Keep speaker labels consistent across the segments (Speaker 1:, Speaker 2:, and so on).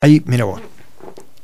Speaker 1: Ahí, mira vos,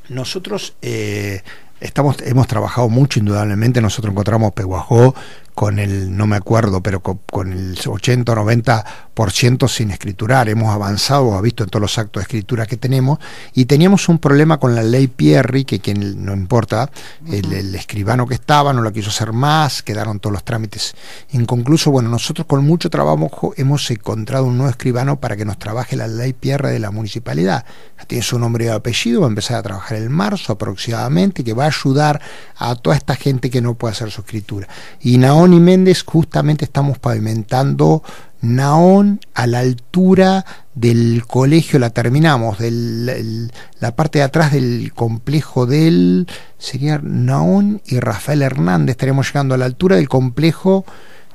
Speaker 1: nosotros eh, estamos, hemos trabajado mucho, indudablemente, nosotros encontramos Peguajó con el, no me acuerdo, pero con, el 80 o 90% sin escriturar. Hemos avanzado, ha visto en todos los actos de escritura que tenemos, y teníamos un problema con la ley Pierri, que quien no importa, el, escribano que estaba no lo quiso hacer más, quedaron todos los trámites inconcluso Bueno, nosotros con mucho trabajo hemos encontrado un nuevo escribano para que nos trabaje la ley Pierre de la municipalidad. Tiene su nombre y apellido, va a empezar a trabajar en marzo aproximadamente, que va a ayudar a toda esta gente que no puede hacer su escritura. Y aún y Méndez justamente estamos pavimentando Naón a la altura del colegio, la terminamos, del, la parte de atrás del complejo del, sería Naón y Rafael Hernández, estaremos llegando a la altura del complejo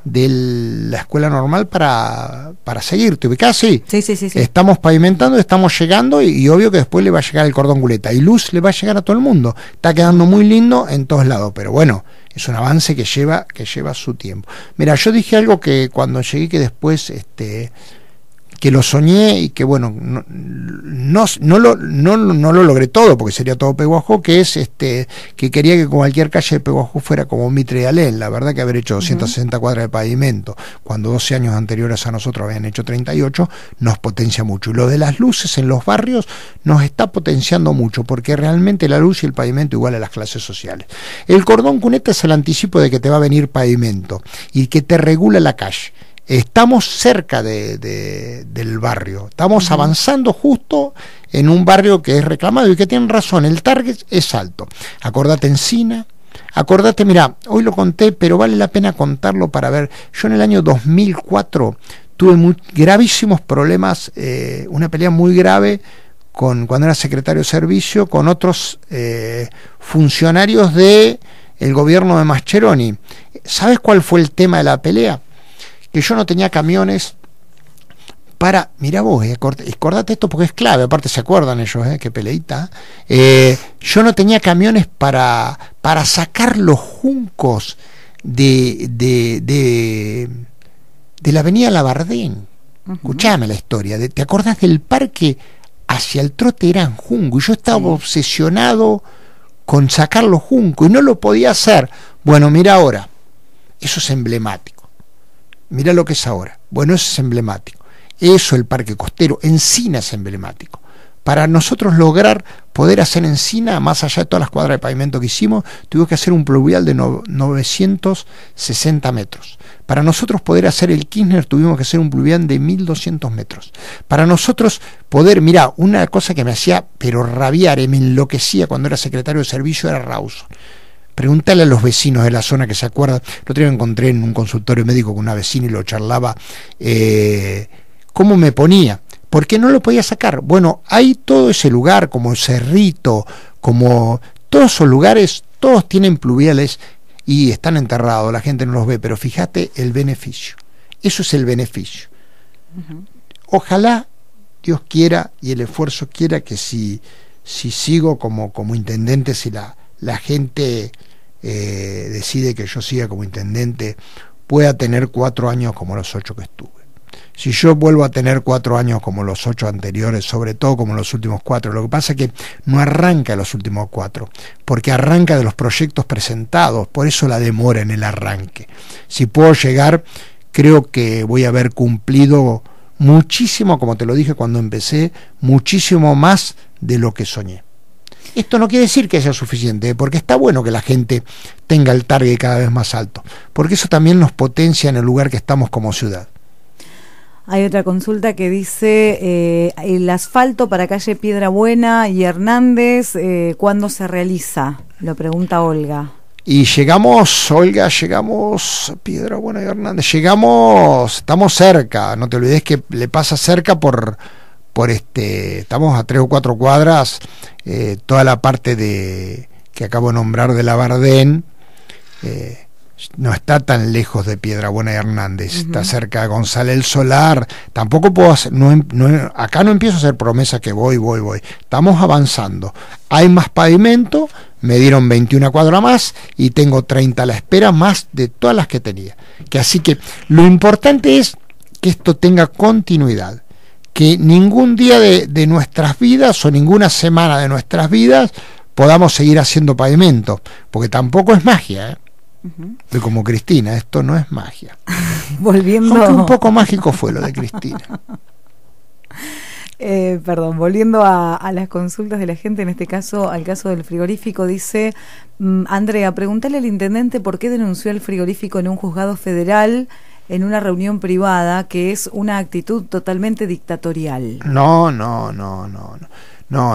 Speaker 1: de la escuela normal para, para seguir. ¿Te ubicás? Sí. Sí, sí, Estamos pavimentando, estamos llegando y, obvio que después le va a llegar el cordón guleta Y luz le va a llegar a todo el mundo. Está quedando muy lindo en todos lados, pero bueno, es un avance que lleva, que lleva su tiempo. Mira, yo dije algo que cuando llegué que después este, que lo soñé y que bueno, no, no, lo, no, no lo logré todo, porque sería todo Peguajó, que es este, que quería que cualquier calle de Peguajó fuera como Mitre y Alén, la verdad que haber hecho 260 cuadras de pavimento, cuando 12 años anteriores a nosotros habían hecho 38, nos potencia mucho. Y lo de las luces en los barrios nos está potenciando mucho, porque realmente la luz y el pavimento igual a las clases sociales. El cordón cuneta es el anticipo de que te va a venir pavimento y que te regula la calle estamos cerca de, del barrio, estamos avanzando justo en un barrio que es reclamado y que tienen razón, el target es alto. Acordate Encina, acordate, mira, hoy lo conté, pero vale la pena contarlo para ver, yo en el año 2004 tuve muy, gravísimos problemas, eh, una pelea muy grave con cuando era secretario de servicio, con otros eh, funcionarios de el gobierno de Mascheroni. ¿Sabes cuál fue el tema de la pelea? que yo no tenía camiones para, mira vos, eh, acordate esto porque es clave, aparte se acuerdan ellos, eh, qué peleita. Eh, yo no tenía camiones para, para sacar los juncos de, de, de, la avenida Lavardín Escuchame la historia, ¿te acordás del parque hacia el trote eran juncos Y yo estaba obsesionado con sacar los juncos y no lo podía hacer. Bueno, mira ahora, eso es emblemático. Mira lo que es ahora. Bueno, eso es emblemático. Eso, el parque costero, Encina es emblemático. Para nosotros lograr poder hacer Encina, más allá de todas las cuadras de pavimento que hicimos, tuvimos que hacer un pluvial de 960 metros. Para nosotros poder hacer el Kirchner, tuvimos que hacer un pluvial de 1200 metros. Para nosotros poder, mirá, una cosa que me hacía, pero rabiar, me enloquecía cuando era secretario de servicio, era Raúl. Pregúntale a los vecinos de la zona que se acuerdan. Lo otro día encontré en un consultorio médico con una vecina y lo charlaba. Eh, ¿Cómo me ponía? ¿Por qué no lo podía sacar? Bueno, hay todo ese lugar, como Cerrito, como todos esos lugares, todos tienen pluviales y están enterrados, la gente no los ve, pero fíjate el beneficio. Eso es el beneficio. Ojalá Dios quiera y el esfuerzo quiera que si, si sigo como, como intendente, si la, la gente eh, decide que yo siga como intendente, pueda tener cuatro años como los ocho que estuve. Si yo vuelvo a tener cuatro años como los ocho anteriores, sobre todo como los últimos cuatro, lo que pasa es que no arranca los últimos cuatro, porque arranca de los proyectos presentados, por eso la demora en el arranque. Si puedo llegar, creo que voy a haber cumplido muchísimo, como te lo dije cuando empecé, muchísimo más de lo que soñé. Esto no quiere decir que sea suficiente, porque está bueno que la gente tenga el target cada vez más alto, porque eso también nos potencia en el lugar que estamos como ciudad.
Speaker 2: Hay otra consulta que dice eh, el asfalto para calle Piedra Buena y Hernández, eh, ¿cuándo se realiza? Lo pregunta Olga.
Speaker 1: Y llegamos, Olga, llegamos Piedra Buena y Hernández, llegamos, estamos cerca, no te olvides que le pasa cerca por por este, estamos a tres o cuatro cuadras, eh, toda la parte de que acabo de nombrar de la Bardén, eh, no está tan lejos de Piedra Buena Hernández, está cerca de González Solar, tampoco puedo em, acá no empiezo a hacer promesas que voy, voy, voy, estamos avanzando, hay más pavimento, me dieron 21 cuadras más y tengo 30 a la espera más de todas las que tenía, que así que lo importante es que esto tenga continuidad, que ningún día de, nuestras vidas o ninguna semana de nuestras vidas podamos seguir haciendo pavimento, porque tampoco es magia. ¿eh? Como Cristina, esto no es magia.
Speaker 2: volviendo. un poco mágico fue lo de Cristina. Eh, perdón, volviendo a, las consultas de la gente, en este caso al caso del frigorífico, dice mm, Andrea, pregúntale al intendente por qué denunció el frigorífico en un juzgado federal en una reunión privada, que es una actitud totalmente dictatorial.
Speaker 1: No, no, no, no, no.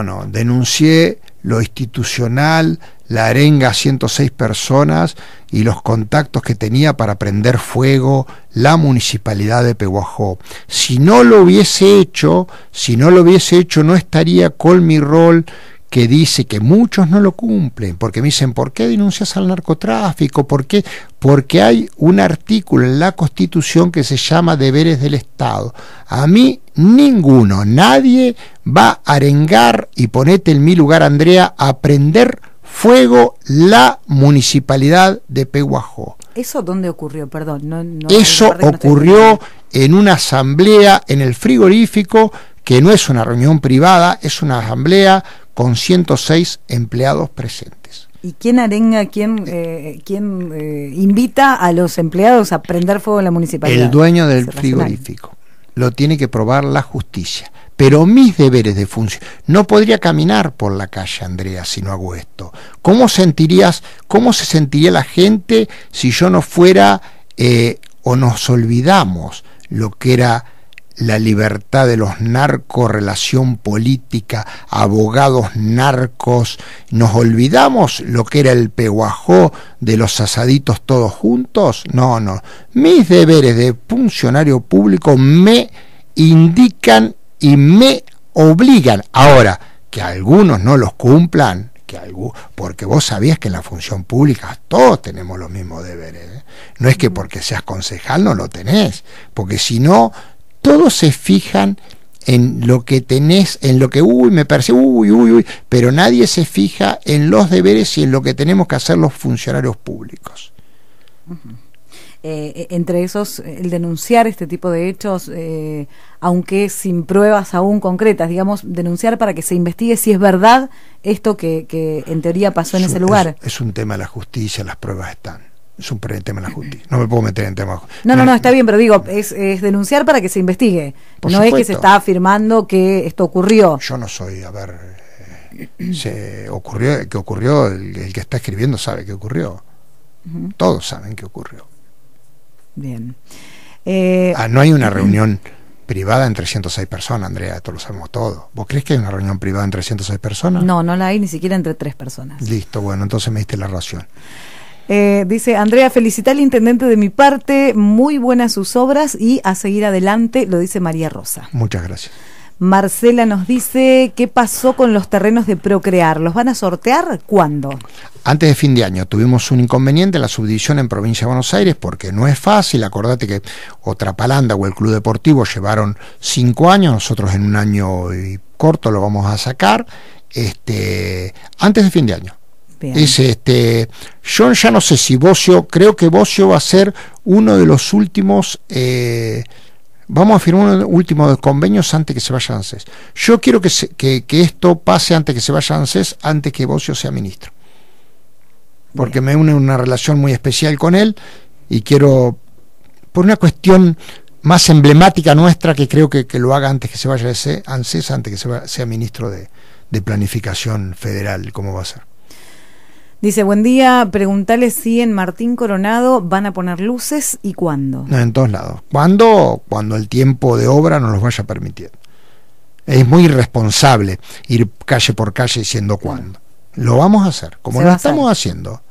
Speaker 1: No, denuncié lo institucional, la arenga a 106 personas y los contactos que tenía para prender fuego la municipalidad de Pehuajó. Si no lo hubiese hecho, si no lo hubiese hecho, no estaría con mi rol que dice que muchos no lo cumplen, porque me dicen, ¿por qué denuncias al narcotráfico? ¿Por qué? Porque hay un artículo en la Constitución que se llama deberes del Estado. A mí ninguno, nadie va a arengar, y ponete en mi lugar, Andrea, a prender fuego la municipalidad de Pehuajó
Speaker 2: ¿Eso dónde ocurrió? Perdón. No, Eso
Speaker 1: ocurrió en una asamblea en el frigorífico, que no es una reunión privada, es una asamblea con 106 empleados presentes.
Speaker 2: ¿Y quién arenga, quién, eh, quién eh, invita a los empleados a prender fuego en la municipalidad? El
Speaker 1: dueño del frigorífico. Lo tiene que probar la justicia. Pero mis deberes de función. No podría caminar por la calle, Andrea, si no hago esto. ¿Cómo sentirías, cómo se sentiría la gente si yo no fuera eh, o nos olvidamos lo que era la libertad de los narcos, relación política, abogados narcos. ¿Nos olvidamos lo que era el peguajó de los asaditos todos juntos? No, no. Mis deberes de funcionario público me indican y me obligan. Ahora, que algunos no los cumplan, que porque vos sabías que en la función pública todos tenemos los mismos deberes. ¿eh? No es que porque seas concejal no lo tenés, porque si no todos se fijan en lo que tenés, en lo que, uy, me parece, uy, uy, uy, pero nadie se fija en los deberes y en lo que tenemos que hacer los funcionarios públicos.
Speaker 2: Eh, eh, entre esos, el denunciar este tipo de hechos, eh, aunque sin pruebas aún concretas, digamos, denunciar para que se investigue si es verdad esto que, en teoría pasó en ese lugar.
Speaker 1: es un tema de la justicia, las pruebas están es un tema en la justicia. No me puedo meter en temas.
Speaker 2: No, no, no, está bien, pero digo, es, denunciar para que se investigue. no es que se está afirmando que esto ocurrió. Yo no soy, a ver,
Speaker 1: eh, se ocurrió, que ocurrió, el, que está escribiendo sabe que ocurrió. Todos saben que ocurrió.
Speaker 2: Bien. ah, eh,
Speaker 1: no hay una reunión privada entre 106 personas, Andrea, esto lo sabemos todo. ¿Vos crees que hay una reunión privada entre 106
Speaker 2: personas? No, no la hay ni siquiera entre tres personas.
Speaker 1: Listo, bueno, entonces me diste la razón.
Speaker 2: Eh, dice Andrea, felicita al intendente de mi parte, muy buenas sus obras y a seguir adelante, lo dice María Rosa.
Speaker 1: Muchas gracias.
Speaker 2: Marcela nos dice, ¿qué pasó con los terrenos de Procrear? ¿Los van a sortear cuándo?
Speaker 1: Antes de fin de año tuvimos un inconveniente la subdivisión en Provincia de Buenos Aires porque no es fácil, acordate que otra palanda o el Club Deportivo llevaron cinco años, nosotros en un año corto lo vamos a sacar, este, antes de fin de año este, yo ya no sé si Bocio, creo que Bocio va a ser uno de los últimos, eh, vamos a firmar uno de los últimos convenios antes que se vaya ANSES. Yo quiero que, que, esto pase antes que se vaya ANSES, antes que Bocio sea ministro. Porque me une una relación muy especial con él y quiero, por una cuestión más emblemática nuestra que creo que, lo haga antes que se vaya ese ANSES, antes que sea ministro de, de Planificación Federal, como va a ser.
Speaker 2: Dice, buen día, preguntale si en Martín Coronado van a poner luces y cuándo.
Speaker 1: No, en todos lados. ¿Cuándo? Cuando el tiempo de obra no los vaya a permitir. Es muy irresponsable ir calle por calle diciendo cuándo. Lo vamos a hacer, como lo estamos haciendo.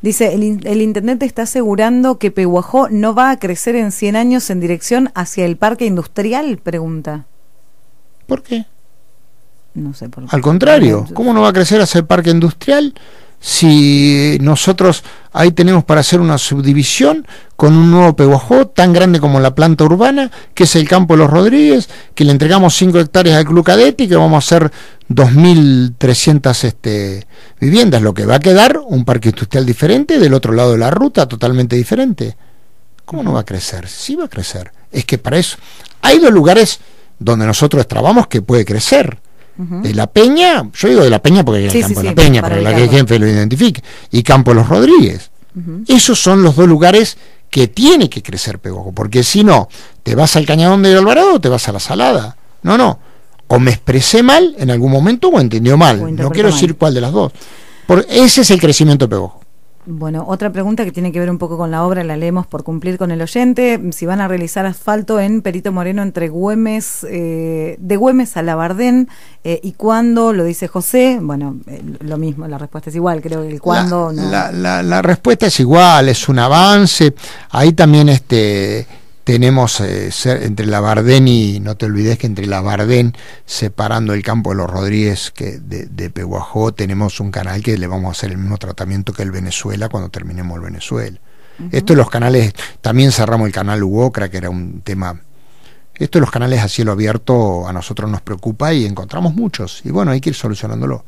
Speaker 2: Dice, el, intendente está asegurando que Pehuajó no va a crecer en 100 años en dirección hacia el parque industrial, pregunta. ¿Por qué?
Speaker 1: Al contrario, ¿cómo no va a crecer ese parque industrial si eh, nosotros ahí tenemos para hacer una subdivisión con un nuevo Peguajó tan grande como la planta urbana, que es el campo de los Rodríguez, que le entregamos 5 hectáreas al Club y que vamos a hacer 2.300 este, viviendas, lo que va a quedar un parque industrial diferente del otro lado de la ruta, totalmente diferente. ¿Cómo no va a crecer? Sí va a crecer. Es que para eso hay dos lugares donde nosotros trabamos que puede crecer de la Peña, yo digo de la Peña porque el Campo de la Peña, para, la que el jefe lo identifique, y Campo Los Rodríguez. Esos son los dos lugares que tiene que crecer Pegojo, porque si no, te vas al Cañadón de Alvarado o te vas a la Salada. No, no. O me expresé mal en algún momento o entendió mal. no quiero decir cuál de las dos. Por, ese es el crecimiento de
Speaker 2: bueno, otra pregunta que tiene que ver un poco con la obra, la leemos por cumplir con el oyente. Si van a realizar asfalto en Perito Moreno entre Güemes, eh, de Güemes a Labardén, eh, ¿y cuándo? Lo dice José. Bueno, eh, lo mismo, la respuesta es igual, creo que el cuándo.
Speaker 1: la, respuesta es igual, es un avance. Ahí también este tenemos eh, entre la Bardén y no te olvides que entre la Bardén separando el campo de los Rodríguez que de, de, tenemos un canal que le vamos a hacer el mismo tratamiento que el Venezuela cuando terminemos el Venezuela estos los canales también cerramos el canal Uocra que era un tema esto los canales a cielo abierto a nosotros nos preocupa y encontramos muchos y bueno hay que ir solucionándolo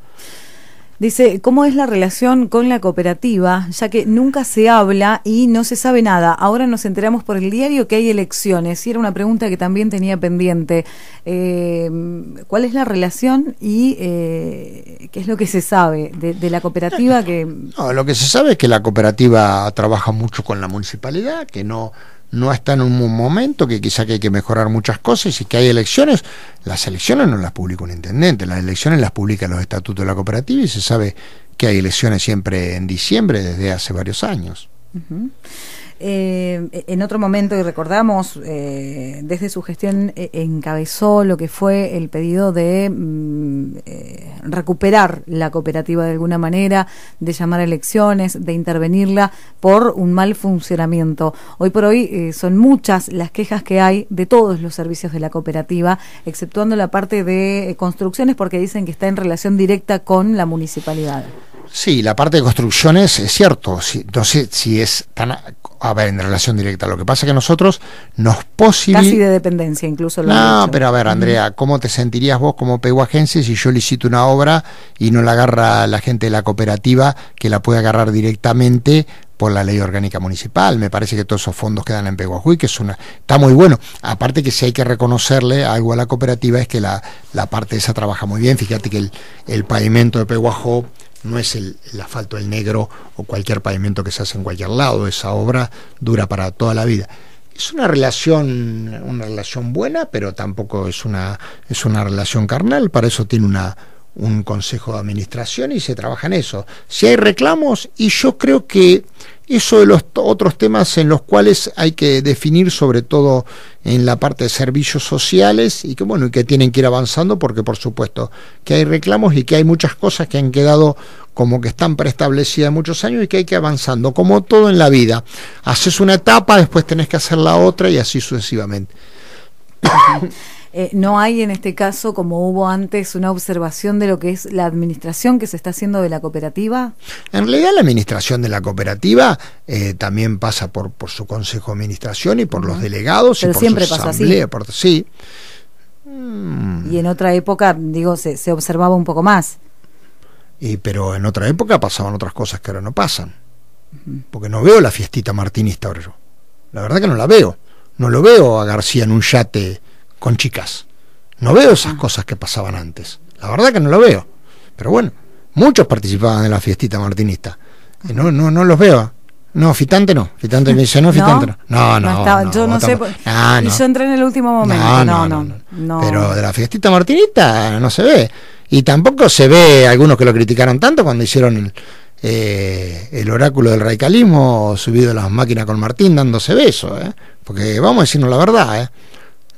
Speaker 2: Dice, ¿cómo es la relación con la cooperativa? Ya que nunca se habla y no se sabe nada. Ahora nos enteramos por el diario que hay elecciones. Y era una pregunta que también tenía pendiente. Em, ¿Cuál es la relación y eh, qué es lo que se sabe de, la cooperativa? que
Speaker 1: lo que se sabe es que la cooperativa trabaja mucho con la municipalidad, que no no está en un momento, que quizá que hay que mejorar muchas cosas y que hay elecciones. Las elecciones no las publica un intendente, las elecciones las publica los estatutos de la cooperativa y se sabe que hay elecciones siempre en diciembre desde hace varios años.
Speaker 2: Eh, en otro momento, y recordamos, eh, desde su gestión eh, encabezó lo que fue el pedido de mm, recuperar la cooperativa de alguna manera, de llamar a elecciones, de intervenirla por un mal funcionamiento. Hoy por hoy son muchas las quejas que hay de todos los servicios de la cooperativa, exceptuando la parte de construcciones porque dicen que está en relación directa con la municipalidad.
Speaker 1: Sí, la parte de construcciones es cierto. Si, no sé si es tan. A ver, en relación directa. Lo que pasa es que nosotros nos posibilitamos. Casi
Speaker 2: de dependencia, incluso. no, pero
Speaker 1: a ver, Andrea, ¿cómo te sentirías vos como peguajense si yo licito una obra y no la agarra la gente de la cooperativa que la puede agarrar directamente por la ley orgánica municipal. Me parece que todos esos fondos quedan en y que es una, está muy bueno. Aparte que si hay que reconocerle algo a la cooperativa es que la, la parte esa trabaja muy bien. Fíjate que el, el pavimento de Peguajó no es el, asfalto, el negro o cualquier pavimento que se hace en cualquier lado. Esa obra dura para toda la vida. Es una relación, una relación buena, pero tampoco es una, es una relación carnal. Para eso tiene una, un consejo de administración y se trabaja en eso. Si hay reclamos, y yo creo que eso de los otros temas en los cuales hay que definir, sobre todo en la parte de servicios sociales, y que bueno, y que tienen que ir avanzando, porque por supuesto que hay reclamos y que hay muchas cosas que han quedado como que están preestablecidas muchos años y que hay que avanzando, como todo en la vida. Haces una etapa, después tenés que hacer la otra y así sucesivamente.
Speaker 2: Eh, no hay en este caso, como hubo antes, una observación de lo que es la administración que se está haciendo de la cooperativa.
Speaker 1: En realidad la administración de la cooperativa eh, también pasa por, por su consejo de administración y por los delegados Pero y por siempre asamblea. Pasa así. sí. Y mm.
Speaker 2: en otra época, digo, se, se observaba un poco más.
Speaker 1: Y, pero en otra época pasaban otras cosas que ahora no pasan. Porque no veo la fiestita martinista ahora La verdad que no la veo. No lo veo a García en un yate con chicas. No veo esas cosas que pasaban antes. La verdad que no lo veo. Pero bueno, muchos participaban en la fiestita martinista. no, no, no los veo. No, Fitante no. Fitante me dice, no, Fitante no. No, no. no, yo no sé. Y yo
Speaker 2: entré en el último momento. No no, no Pero
Speaker 1: de la fiestita martinista no se ve. Y tampoco se ve algunos que lo criticaron tanto cuando hicieron el eh, el oráculo del radicalismo subido a las máquinas con Martín dándose besos, ¿eh? porque vamos a decirnos la verdad,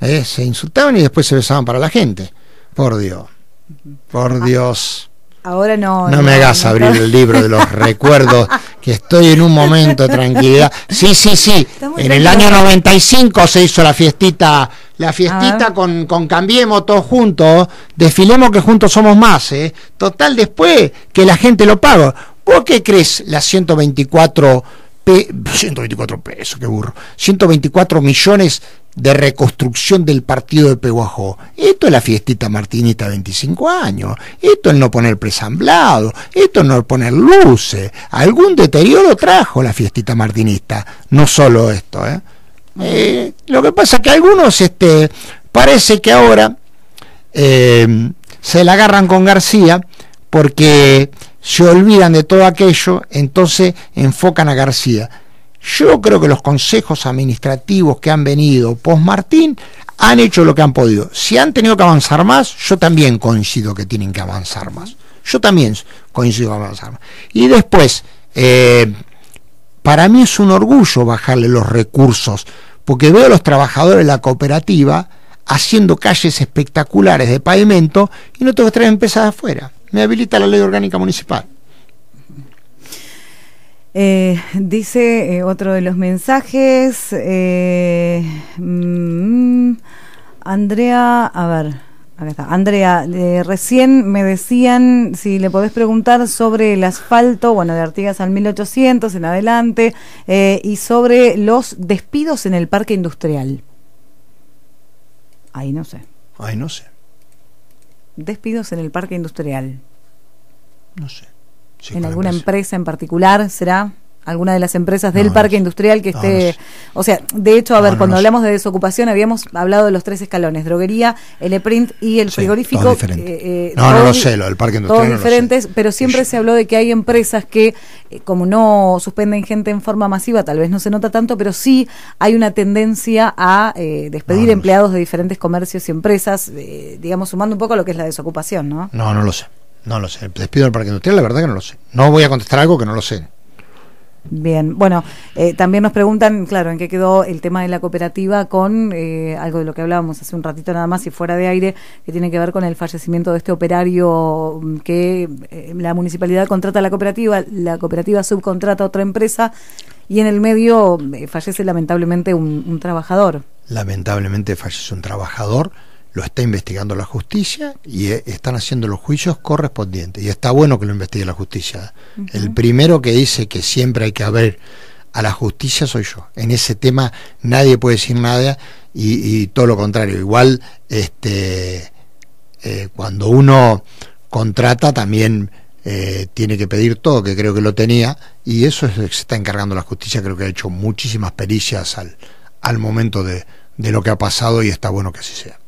Speaker 1: ¿eh? se insultaban y después se besaban para la gente, por Dios, por ah. Dios.
Speaker 2: Ahora no. No, me hagas abrir
Speaker 1: el libro de los recuerdos, que estoy en un momento de tranquilidad. Sí, sí, sí. En el año 95 se hizo la fiestita, la fiestita con, Cambiemos todos juntos, desfilemos que juntos somos más. Total, después que la gente lo paga. ¿Por qué crees las 124 124 pesos, qué burro, 124 millones de reconstrucción del partido de Peguajó. Esto es la fiestita martinista 25 años, esto es no poner presamblado, esto es no poner luces. Algún deterioro trajo la fiestita martinista, no solo esto. ¿eh? eh lo que pasa es que algunos este, parece que ahora eh, se la agarran con García porque se olvidan de todo aquello, entonces enfocan a García. Yo creo que los consejos administrativos que han venido post Martín han hecho lo que han podido. Si han tenido que avanzar más, yo también coincido que tienen que avanzar más. Yo también coincido que avanzar más. Y después, eh, para mí es un orgullo bajarle los recursos, porque veo a los trabajadores de la cooperativa haciendo calles espectaculares de pavimento y no tengo que traer empresas afuera me habilita la ley orgánica municipal.
Speaker 2: Eh, dice eh, otro de los mensajes, eh, mm, Andrea, a ver, Andrea, recién me decían si le podés preguntar sobre el asfalto, bueno, de Artigas al 1800 en adelante, y sobre los despidos en el parque industrial. Ahí no sé. Ahí no sé despidos en el parque industrial? No sé. en alguna empresa en particular será? alguna de las empresas del parque industrial que esté... o sea, de hecho, a ver, cuando hablamos de desocupación habíamos hablado de los tres escalones, droguería, el EPRINT y el frigorífico. Eh, eh, no, no lo sé, lo del parque industrial. Todos diferentes, pero siempre se habló de que hay empresas que, eh, como no suspenden gente en forma masiva, tal vez no se nota tanto, pero sí hay una tendencia a eh, despedir empleados de diferentes comercios y empresas, digamos, sumando un poco a lo que es la desocupación, ¿no?
Speaker 1: No, no lo sé. No lo sé. Despido del parque industrial, la verdad que no lo sé. No voy a contestar algo que no lo sé.
Speaker 2: Bien, bueno, eh, también nos preguntan, claro, en qué quedó el tema de la cooperativa con eh, algo de lo que hablábamos hace un ratito nada más y fuera de aire, que tiene que ver con el fallecimiento de este operario mm, que eh, la municipalidad contrata a la cooperativa, la cooperativa subcontrata a otra empresa y en el medio fallece lamentablemente un trabajador.
Speaker 1: Lamentablemente fallece un trabajador lo está investigando la
Speaker 2: justicia
Speaker 1: y eh, están haciendo los juicios correspondientes. Y está bueno que lo investigue la justicia. El primero que dice que siempre hay que haber a la justicia soy yo. En ese tema nadie puede decir nada y, todo lo contrario. Igual, este, eh, cuando uno contrata también eh, tiene que pedir todo, que creo que lo tenía, y eso es lo que se está encargando la justicia. Creo que ha hecho muchísimas pericias al, al momento de lo que ha pasado y está bueno que así sea.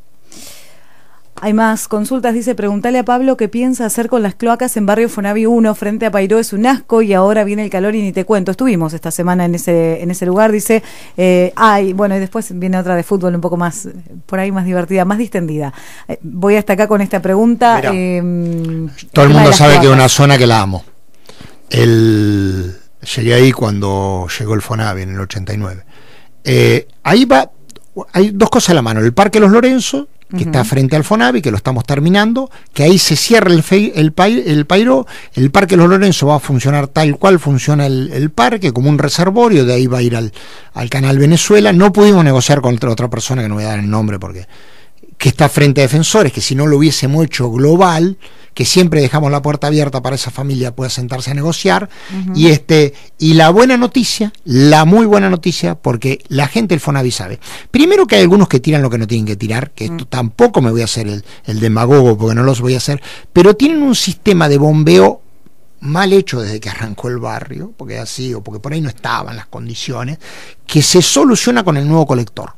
Speaker 2: Hay más consultas, dice, Pregúntale a Pablo qué piensa hacer con las cloacas en barrio Fonavi 1 frente a Pairó, es un asco y ahora viene el calor y ni te cuento. Estuvimos esta semana en ese, en ese lugar, dice, eh, ay, bueno, y después viene otra de fútbol un poco más, por ahí más divertida, más distendida. Eh, voy hasta acá con esta pregunta. Em, todo el mundo sabe que es una
Speaker 1: zona que la amo. El, llegué ahí cuando llegó el Fonavi en el 89. Eh, ahí va hay dos cosas a la mano, el Parque Los Lorenzo, que está frente al Fonavi, que lo estamos terminando, que ahí se cierra el, el, el Pairo, el Parque Los Lorenzo va a funcionar tal cual funciona el, parque, como un reservorio, de ahí va a ir al, al, canal Venezuela, no pudimos negociar con otra persona que no voy a dar el nombre porque que está frente a defensores, que si no lo hubiésemos hecho global, que siempre dejamos la puerta abierta para esa familia pueda sentarse a negociar. Y este, y la buena noticia, la muy buena noticia, porque la gente del Fonavi sabe. Primero que hay algunos que tiran lo que no tienen que tirar, que esto mm. tampoco me voy a hacer el, el demagogo porque no los voy a hacer, pero tienen un sistema de bombeo mal hecho desde que arrancó el barrio, porque así, o porque por ahí no estaban las condiciones, que se soluciona con el nuevo colector.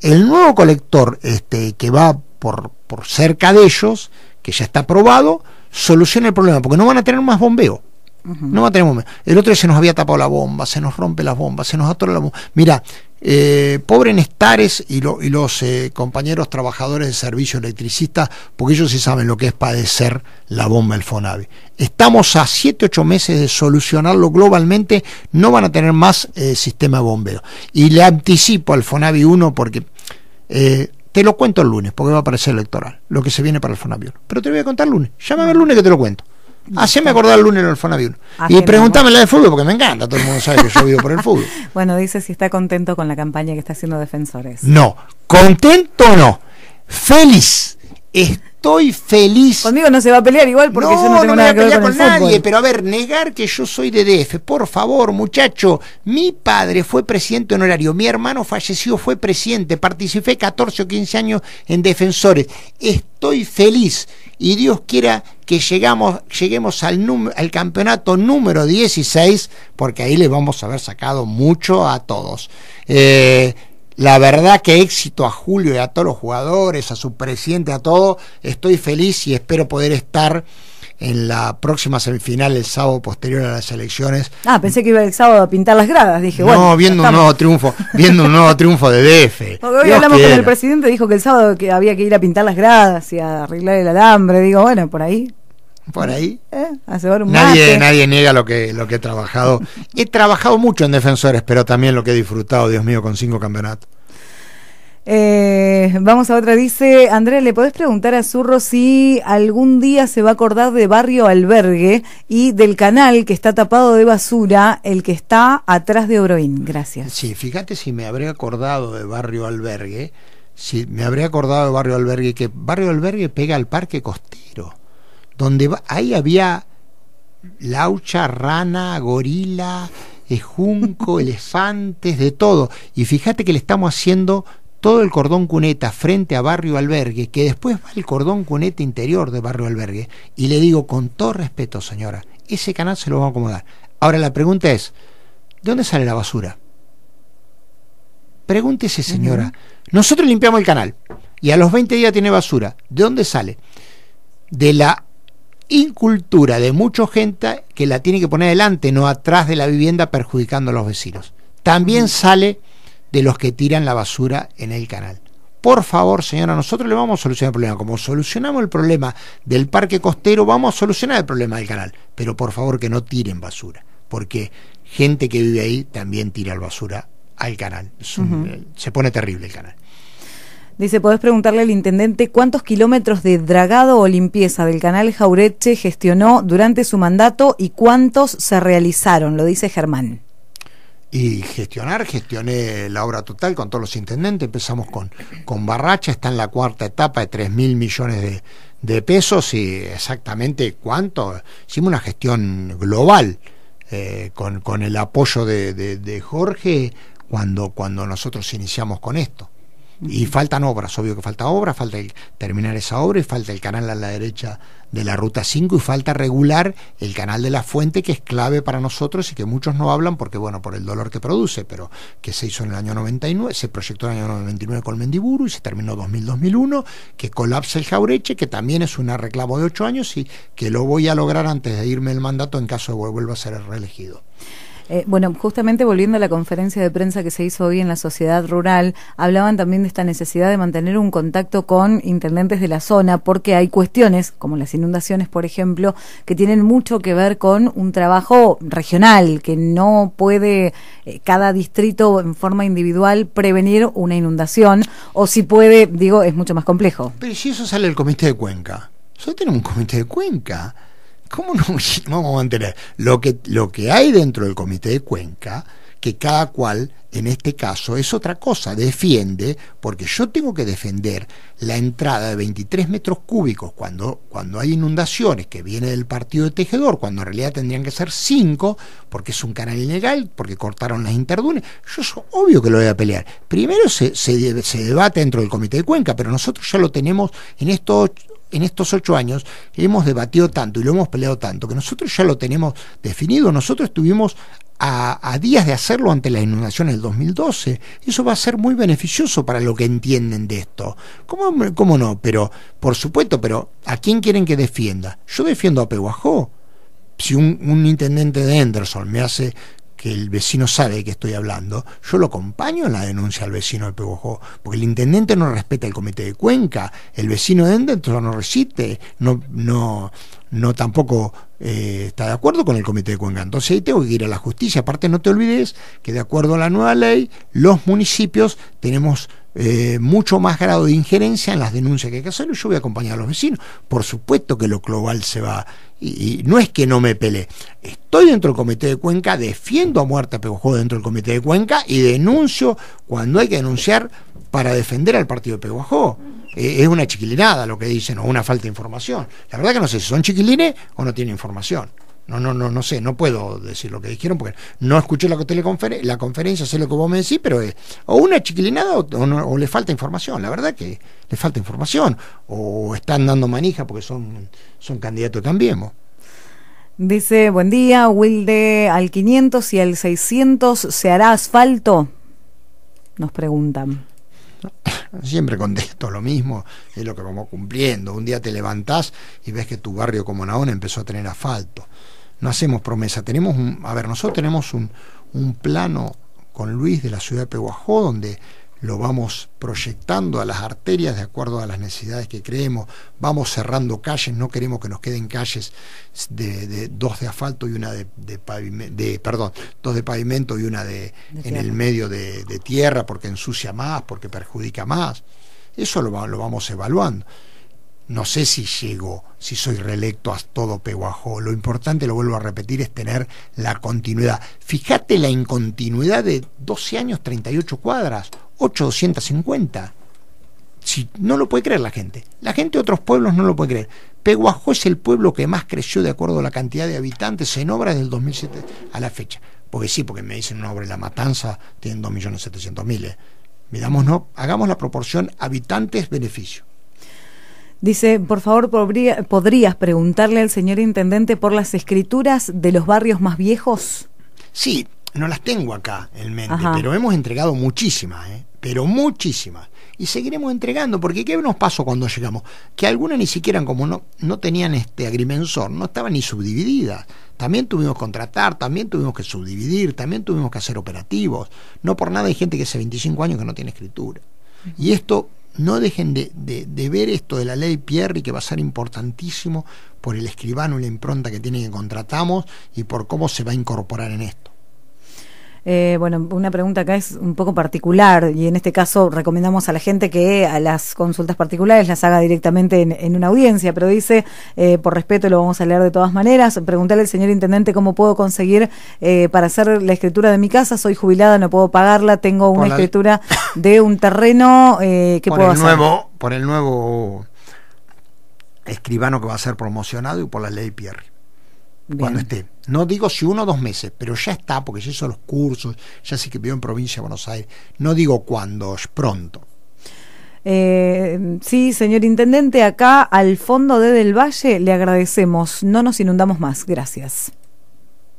Speaker 1: El nuevo colector este, que va por, por cerca de ellos, que ya está probado, soluciona el problema, porque no van a tener más bombeo. No va a El otro se nos había tapado la bomba, se nos rompe la bomba, se nos atora la bomba. Mira, eh, pobre Nestares y, los eh, compañeros trabajadores de servicio electricista porque ellos sí saben lo que es padecer la bomba del fonavi Estamos a 7, 8 meses de solucionarlo globalmente, no van a tener más eh, sistema de bombeo. Y le anticipo al Fonavi 1 porque... Eh, te lo cuento el lunes, porque va a aparecer electoral, lo que se viene para el 1 Pero te lo voy a contar el lunes. Llámame el lunes que te lo cuento. Así ah, me acordaba el lunes en el Fonavir.
Speaker 2: Ah, y pregúntame
Speaker 1: la de fútbol, porque me encanta, todo el mundo sabe que yo vivo por el fútbol.
Speaker 2: bueno, dice si está contento con la campaña que está haciendo Defensores. No, contento
Speaker 1: no, feliz. Estoy feliz. Conmigo no se va a pelear igual porque no, yo no me voy a pelear con, nadie, pero a ver, negar que yo soy de DF, por favor, muchacho. Mi padre fue presidente honorario, mi hermano fallecido fue presidente, participé 14 o 15 años en Defensores. Estoy feliz y Dios quiera que llegamos, lleguemos al, al campeonato número 16, porque ahí le vamos a haber sacado mucho a todos. Eh, la verdad que éxito a Julio y a todos los jugadores, a su presidente, a todo. Estoy feliz y espero poder estar en la próxima semifinal el sábado posterior a las elecciones.
Speaker 2: Ah, pensé que iba el sábado a pintar las gradas, dije, bueno. viendo un nuevo
Speaker 1: triunfo, viendo un nuevo triunfo de DF. Porque hoy hablamos con el
Speaker 2: presidente, dijo que el sábado que había que ir a pintar las gradas y a arreglar el alambre, digo, bueno, por ahí por ahí. Eh, nadie, nadie
Speaker 1: niega lo que, lo que he trabajado.
Speaker 2: he trabajado mucho
Speaker 1: en defensores, pero también lo que he disfrutado, Dios mío, con cinco campeonatos.
Speaker 2: Eh, vamos a otra, dice Andrea, ¿le podés preguntar a Zurro si algún día se va a acordar de Barrio Albergue y del canal que está tapado de basura, el que está atrás de obroín Gracias.
Speaker 1: Sí, fíjate si me habré acordado de Barrio Albergue, si me habré acordado de Barrio Albergue, que Barrio Albergue pega al parque costero donde ahí había laucha, rana, gorila, eh, junco, elefantes, de todo. Y fíjate que le estamos haciendo todo el cordón cuneta frente a Barrio Albergue, que después va el cordón cuneta interior de Barrio Albergue. Y le digo con todo respeto, señora, ese canal se lo vamos a acomodar. Ahora la pregunta es, ¿de dónde sale la basura? Pregúntese, señora. Nosotros limpiamos el canal y a los 20 días tiene basura. ¿De dónde sale? De la incultura de mucha gente que la tiene que poner adelante, no atrás de la vivienda, perjudicando a los vecinos. También sale de los que tiran la basura en el canal. Por favor, señora, nosotros le vamos a solucionar el problema. Como solucionamos el problema del parque costero, vamos a solucionar el problema del canal. Pero por favor que no tiren basura, porque gente que vive ahí también tira basura al canal. Eh, se pone terrible el canal.
Speaker 2: Dice, podés preguntarle al intendente cuántos kilómetros de dragado o limpieza del canal Jaureche gestionó durante su mandato y cuántos se realizaron, lo dice Germán.
Speaker 1: Y gestionar, gestioné la obra total con todos los intendentes. Empezamos con, con Barracha, está en la cuarta etapa de 3 mil millones de, pesos y exactamente cuánto. Hicimos una gestión global eh, con, el apoyo de, de Jorge cuando, cuando nosotros iniciamos con esto. Y faltan obras, obvio que falta obra, falta terminar esa obra y falta el canal a la derecha de la ruta 5 y falta regular el canal de la fuente que es clave para nosotros y que muchos no hablan porque, bueno, por el dolor que produce, pero que se hizo en el año 99, se proyectó en el año 99 con Mendiburu y se terminó 2000-2001, que colapsa el Jaureche, que también es un reclamo de ocho años y que lo voy a lograr antes de irme el mandato en caso de que vuelva a ser reelegido.
Speaker 2: Eh, bueno, justamente volviendo a la conferencia de prensa que se hizo hoy en la sociedad rural, hablaban también de esta necesidad de mantener un contacto con intendentes de la zona, porque hay cuestiones, como las inundaciones, por ejemplo, que tienen mucho que ver con un trabajo regional, que no puede eh, cada distrito en forma individual prevenir una inundación, o si puede, digo, es mucho más complejo.
Speaker 1: Pero si eso sale del Comité de Cuenca. Solo tiene un Comité de
Speaker 2: Cuenca.
Speaker 1: ¿Cómo no vamos a mantener? Lo que, lo que hay dentro del Comité de Cuenca, que cada cual, en este caso, es otra cosa, defiende, porque yo tengo que defender la entrada de 23 metros cúbicos cuando, cuando hay inundaciones que viene del partido de Tejedor, cuando en realidad tendrían que ser 5, porque es un canal ilegal, porque cortaron las interdunes. Yo es obvio que lo voy a pelear. Primero se, se, se, debate dentro del Comité de Cuenca, pero nosotros ya lo tenemos en estos en estos ocho años hemos debatido tanto y lo hemos peleado tanto que nosotros ya lo tenemos definido. Nosotros estuvimos a, días de hacerlo ante la inundación del 2012. Eso va a ser muy beneficioso para lo que entienden de esto. ¿Cómo, cómo no? Pero, por supuesto, pero ¿a quién quieren que defienda? Yo defiendo a Peguajó. Si un, un intendente de Henderson me hace que el vecino sabe de qué estoy hablando, yo lo acompaño en la denuncia al vecino de Pebojó, porque el intendente no respeta el comité de cuenca, el vecino de dentro no resiste, no, no, no tampoco eh, está de acuerdo con el comité de cuenca. Entonces ahí tengo que ir a la justicia. Aparte, no te olvides que de acuerdo a la nueva ley, los municipios tenemos eh, mucho más grado de injerencia en las denuncias que hay que hacer. Yo voy a acompañar a los vecinos. Por supuesto que lo global se va y, no es que no me pele Estoy dentro del Comité de Cuenca, defiendo a muerte a dentro del Comité de Cuenca y denuncio cuando hay que denunciar para defender al partido de Peguajó. Eh, es una chiquilinada lo que dicen, o una falta de información. La verdad que no sé si son chiquilines o no tienen información. No, no, no, no sé, no puedo decir lo que dijeron porque no escuché la, la conferencia, sé lo que vos me decís, pero es, eh, o una chiquilinada o, le falta información, la verdad que le falta información, o están dando manija porque son, son candidatos también.
Speaker 2: Dice, buen día, Wilde, al 500 y al 600 se hará asfalto, nos preguntan.
Speaker 1: Siempre contesto lo mismo, es lo que vamos cumpliendo. Un día te levantás y ves que tu barrio como naona empezó a tener asfalto no hacemos promesa. Tenemos un, a ver, nosotros tenemos un, plano con Luis de la ciudad de Pehuajó, donde lo vamos proyectando a las arterias de acuerdo a las necesidades que creemos, vamos cerrando calles, no queremos que nos queden calles de, dos de asfalto y una de, de, perdón, dos de pavimento y una de, en el medio de, tierra porque ensucia más, porque perjudica más. Eso lo, lo vamos evaluando. No sé si llego, si soy reelecto a todo Peguajó. Lo importante, lo vuelvo a repetir, es tener la continuidad. Fíjate la incontinuidad de 12 años, 38 cuadras, 8250. Si, no lo puede creer la gente. La gente de otros pueblos no lo puede creer. Peguajó es el pueblo que más creció de acuerdo a la cantidad de habitantes en obra del 2007 a la fecha. Porque sí, porque me dicen una obra de la matanza, tienen 2.700.000. Eh. hagamos la proporción
Speaker 2: habitantes-beneficio. Dice, por favor, ¿podrías preguntarle al señor intendente por las escrituras de los barrios más viejos? Sí, no las tengo
Speaker 1: acá en mente, pero hemos entregado muchísimas, ¿eh? pero muchísimas. Y seguiremos entregando, porque ¿qué nos pasó cuando llegamos? Que algunas ni siquiera, como no, no tenían este agrimensor, no estaban ni subdivididas. También tuvimos que contratar, también tuvimos que subdividir, también tuvimos que hacer operativos. No por nada hay gente que hace 25 años que no tiene escritura. Y esto no dejen de, ver esto de la ley Pierri, que va a ser importantísimo por el escribano y
Speaker 2: la impronta que tiene
Speaker 1: que contratamos y por cómo se va a incorporar en esto.
Speaker 2: Eh, bueno, una pregunta acá es un poco particular y en este caso recomendamos a la gente que a las consultas particulares las haga directamente en, una audiencia, pero dice, eh, por respeto lo vamos a leer de todas maneras, preguntarle al señor intendente cómo puedo conseguir eh, para hacer la escritura de mi casa, soy jubilada, no puedo pagarla, tengo una escritura de un terreno, que ¿qué puedo hacer?
Speaker 1: Nuevo, por el nuevo escribano que va a ser promocionado y por la ley Pierre cuando esté. No digo si uno o dos meses, pero ya está, porque ya hizo los cursos, ya que vio en provincia de Buenos Aires. No digo cuándo, es pronto.
Speaker 2: Eh, sí, señor intendente, acá al fondo de Del Valle le agradecemos. No nos inundamos más. Gracias.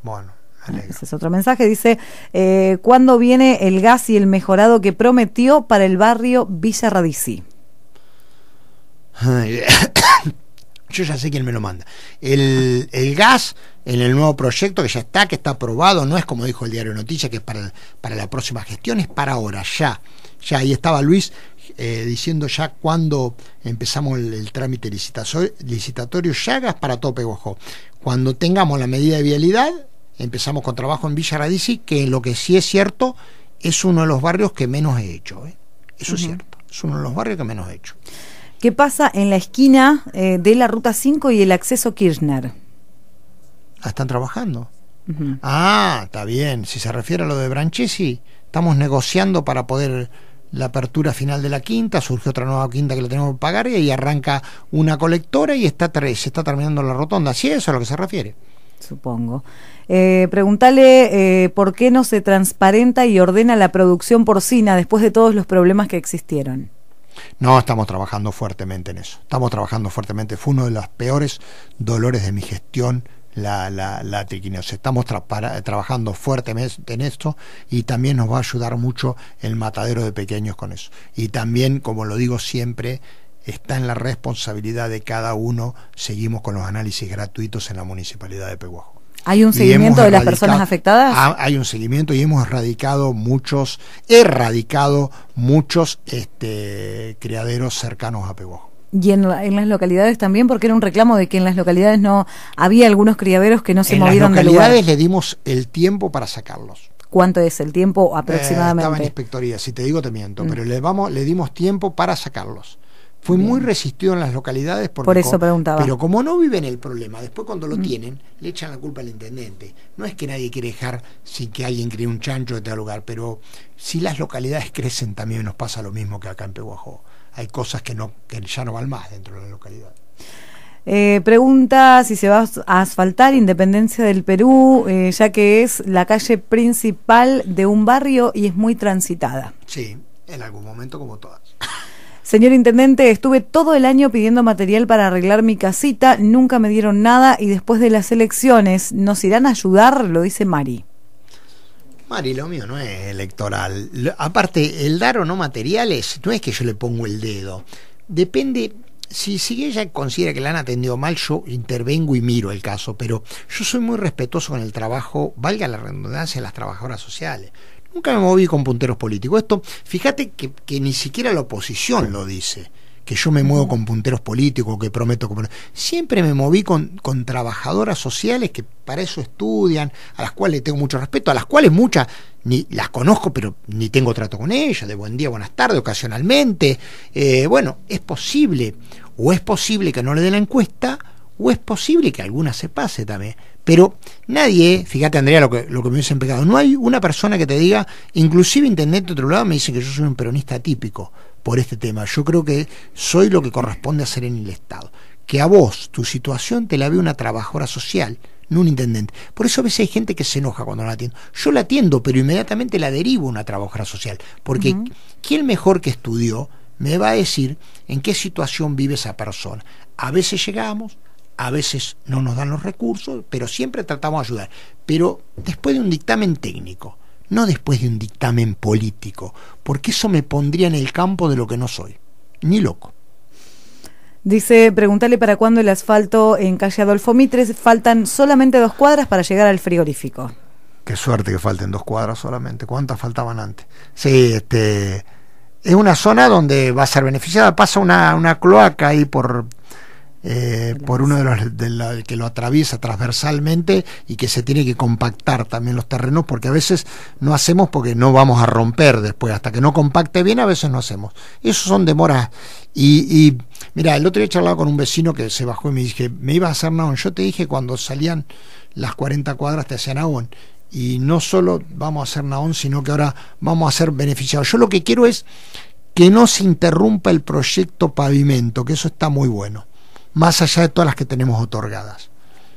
Speaker 2: Bueno. Ese es otro mensaje. Dice, eh, ¿cuándo viene el gas y el mejorado que prometió para el barrio Villa Radici?
Speaker 1: yo ya sé quién me lo manda. El, gas en el nuevo proyecto que ya está, que está aprobado, no es como dijo el diario Noticias, que es para, para la próxima gestión, es para ahora, ya. Ya ahí estaba Luis eh, diciendo ya cuando empezamos el, trámite licitatorio, ya gas para Tope ojo Cuando tengamos la medida de vialidad, empezamos con trabajo en Villa Radici, que lo que sí es
Speaker 2: cierto, es uno de los barrios que menos he hecho. ¿eh? Eso es cierto, es uno de los barrios que menos he hecho. ¿Qué pasa en la esquina eh, de la Ruta 5 y el acceso Kirchner.
Speaker 1: Ah, están trabajando? Ah, está bien. Si se refiere a lo de Branchesi, estamos negociando para poder la apertura final de la quinta, surge otra nueva quinta que la tenemos que pagar y ahí arranca una colectora y está se está terminando la rotonda. Si ¿Sí eso
Speaker 2: es a lo que se refiere. Supongo. Eh, Pregúntale eh, por qué no se transparenta y ordena la producción porcina después de todos los problemas que existieron.
Speaker 1: No, estamos trabajando fuertemente en eso. Estamos trabajando fuertemente. Fue uno de los peores dolores de mi gestión la, la, Estamos trabajando fuertemente en esto y también nos va a ayudar mucho el matadero de pequeños con eso. Y también, como lo digo siempre, está en la responsabilidad de cada uno. Seguimos con los análisis gratuitos en la municipalidad de Peguajo.
Speaker 2: ¿Hay un seguimiento de las personas afectadas? Ah,
Speaker 1: hay un seguimiento y hemos erradicado muchos, erradicado muchos este, criaderos cercanos a Pebó.
Speaker 2: Y en, las localidades también, porque era un reclamo de que en las localidades no había algunos criaderos que no se movieron de lugar. En las localidades
Speaker 1: le dimos el tiempo para sacarlos.
Speaker 2: ¿Cuánto es el tiempo
Speaker 1: aproximadamente? Eh, estaba en inspectoría, si te digo te miento, mm. pero le, vamos, le dimos tiempo para sacarlos. Fue muy resistido en las localidades porque Por eso preguntaba. Pero como no viven el problema, después cuando lo mm. tienen, le echan la culpa al intendente. No es que nadie quiere dejar sin que alguien cree un chancho de tal lugar, pero si las localidades crecen también nos pasa lo mismo que acá en Pehuajó Hay cosas que, no, ya no van más dentro de la localidad.
Speaker 2: Eh, pregunta si se va a asfaltar Independencia del Perú, eh, ya que es la calle principal de un barrio y es muy transitada. Sí, en algún momento como todas. Señor Intendente, estuve todo el año pidiendo material para arreglar mi casita, nunca me dieron nada y después de las elecciones nos irán a ayudar, lo dice Mari.
Speaker 1: Mari, lo mío no es electoral. Aparte, el dar o no materiales no es que yo le pongo el dedo. Depende, si, si ella considera que la han atendido mal, yo intervengo y miro el caso, pero yo soy muy respetuoso con el trabajo, valga la redundancia, de las trabajadoras sociales. Nunca me moví con punteros políticos. Esto, fíjate que, ni siquiera la oposición lo dice que yo me muevo con punteros políticos, que prometo... Siempre me moví con, con, trabajadoras sociales que para eso estudian, a las cuales tengo mucho respeto, a las cuales muchas ni las conozco, pero ni tengo trato con ellas, de buen día, buenas tardes, ocasionalmente. Eh, bueno, es posible, o es posible que no le dé la encuesta, o es posible que alguna se pase también. Pero nadie, fíjate Andrea lo que, me hubiesen pegado, no hay una persona que te diga, inclusive intendente de otro lado me dice que yo soy un peronista típico por este tema. Yo creo que soy lo que corresponde hacer en el Estado. Que a vos, tu situación te la ve una trabajadora social, no un intendente. Por eso a veces hay gente que se enoja cuando no la atiendo. Yo la atiendo, pero inmediatamente la derivo a una trabajadora social. Porque ¿quién mejor que estudió me va a decir en qué situación vive esa persona? A veces llegamos, a veces no nos dan los recursos, pero siempre tratamos de ayudar. Pero después de un dictamen técnico, no después de un dictamen político, porque eso me pondría en el campo de lo que no soy, ni loco.
Speaker 2: Dice, pregúntale para cuándo el asfalto en calle Adolfo Mitres, faltan solamente dos cuadras para llegar al frigorífico.
Speaker 1: Qué suerte que falten dos cuadras solamente, ¿cuántas faltaban antes? Sí, este, es una zona donde va a ser beneficiada, pasa una, una cloaca ahí por, eh, por uno de los que lo atraviesa transversalmente y que se tiene que compactar también los terrenos porque a veces no hacemos porque no vamos a romper después hasta que no compacte bien a veces no hacemos eso son demoras y, y mira el otro día charlaba con un vecino que se bajó y me dije me iba a hacer naón, yo te dije cuando salían las 40 cuadras te hacían naón y no solo vamos a hacer naón sino que ahora vamos a ser beneficiados yo lo que quiero es que no se interrumpa el proyecto
Speaker 2: pavimento que eso está muy bueno más allá de todas las que tenemos otorgadas.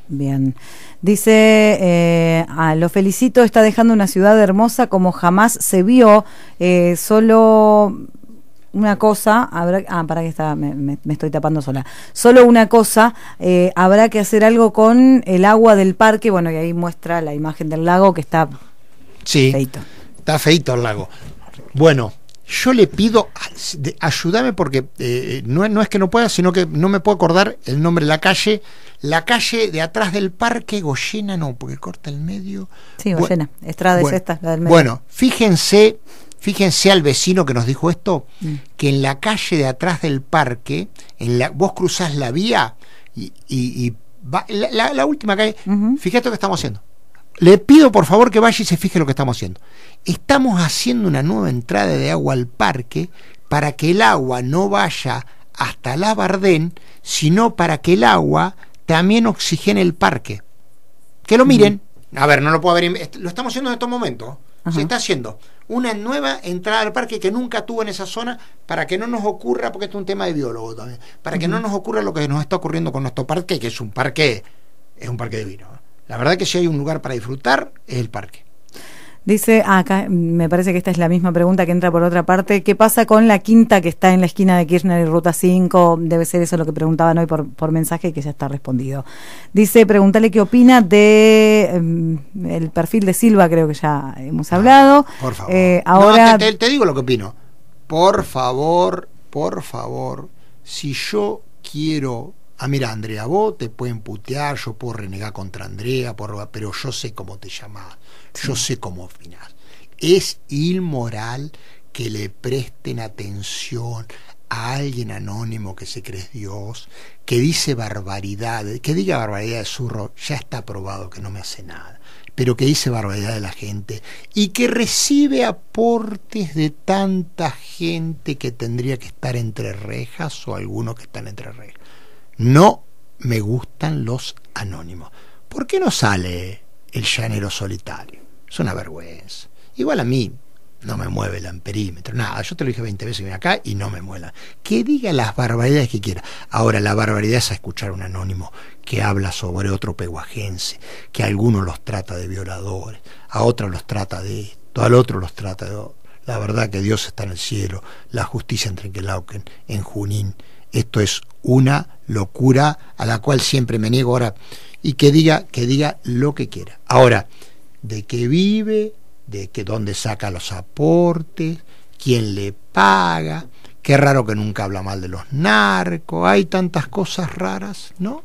Speaker 2: Bien. Dice, eh, ah, lo felicito, está dejando una ciudad hermosa como jamás se vio, eh, solo una cosa, habrá, ah, para que me, estoy tapando sola, solo una cosa, eh, habrá que hacer algo con el agua del parque, bueno, y ahí muestra la imagen del lago que está
Speaker 1: sí, feito. Está feito el lago. Bueno, yo le pido, ayúdame porque eh, no, no, es que no pueda, sino que no me puedo acordar el nombre de la calle. La calle de atrás del parque, Goyena no, porque corta el medio.
Speaker 2: Sí, Goyena, bueno, Estrada es la del medio. Bueno,
Speaker 1: fíjense, fíjense al vecino que nos dijo esto, mm. que en la calle de atrás del parque, en la, vos cruzás la vía y, y, va, la, última calle, fíjate lo que estamos haciendo le pido por favor que vaya y se fije lo que estamos haciendo. Estamos haciendo una nueva entrada de agua al parque para que el agua no vaya hasta la Bardén, sino para que el agua también oxigene el parque. Que lo miren. A ver, no lo puedo ver. Lo estamos haciendo en estos momentos. Se está haciendo una nueva entrada al parque que nunca tuvo en esa zona para que no nos ocurra, porque esto es un tema de biólogo también, para que no nos ocurra lo que nos está ocurriendo con nuestro parque, que es un parque, es un parque divino. La verdad que si hay un lugar para disfrutar es el parque.
Speaker 2: Dice, ah, acá me parece que esta es la misma pregunta que entra por otra parte, ¿qué pasa con la quinta que está en la esquina de Kirchner y Ruta 5? Debe ser eso lo que preguntaban hoy por, por mensaje que ya está respondido. Dice, pregúntale qué opina de em, el perfil de Silva, creo que ya hemos ah, hablado. por favor. Eh, ahora...
Speaker 1: te digo lo que opino. Por favor, por favor, si yo quiero Ah, mira, Andrea, vos te pueden putear, yo puedo renegar contra Andrea, pero yo sé cómo te llamás, yo sé cómo opinás. Es inmoral que le presten atención a alguien anónimo que se cree Dios, que dice barbaridades, que diga barbaridad de zurro, ya está probado que no me hace nada, pero que dice barbaridad de la gente y que recibe aportes de tanta gente que tendría que estar entre rejas o algunos que están entre rejas. No me gustan los anónimos. ¿Por qué no sale el llanero solitario? Es una vergüenza. Igual a mí no me mueve el amperímetro, nada. Yo te lo dije 20 veces acá y no me muela. Que diga las barbaridades que quiera. Ahora, la barbaridad es escuchar un anónimo que habla sobre otro peguajense, que a algunos los trata de violadores, a otros los trata de esto, al otro los trata de La verdad que Dios está en el cielo, la justicia entre Quelauquen, en Junín esto es una locura a la cual siempre me niego ahora y que diga que diga lo que quiera. Ahora, de qué vive, de que dónde saca los aportes, quién le paga, qué raro que nunca habla mal de los
Speaker 2: narcos, hay tantas cosas raras, ¿no?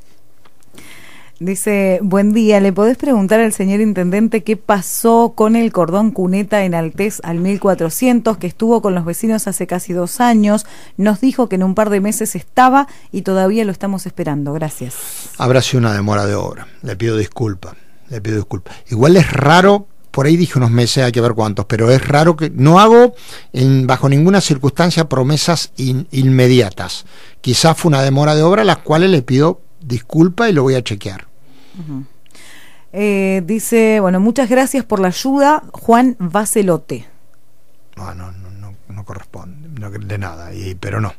Speaker 2: Dice, buen día, ¿le podés preguntar al señor intendente qué pasó con el cordón cuneta en Altez al 1400 que estuvo con los vecinos hace casi dos años? Nos dijo que en un par de meses estaba y todavía lo estamos esperando. Gracias.
Speaker 1: Habrá sido una demora de obra. Le pido disculpa. Le pido disculpa. Igual es raro, por ahí dije unos meses, hay que ver cuántos, pero es raro que no hago en, bajo ninguna circunstancia promesas inmediatas. Quizás fue una demora de obra las cuales le pido disculpa y lo voy a chequear.
Speaker 2: Eh, dice, bueno, muchas gracias por la ayuda, Juan Bacelote.
Speaker 1: Ah, no, no, no, no, corresponde, no, de nada, y, pero no.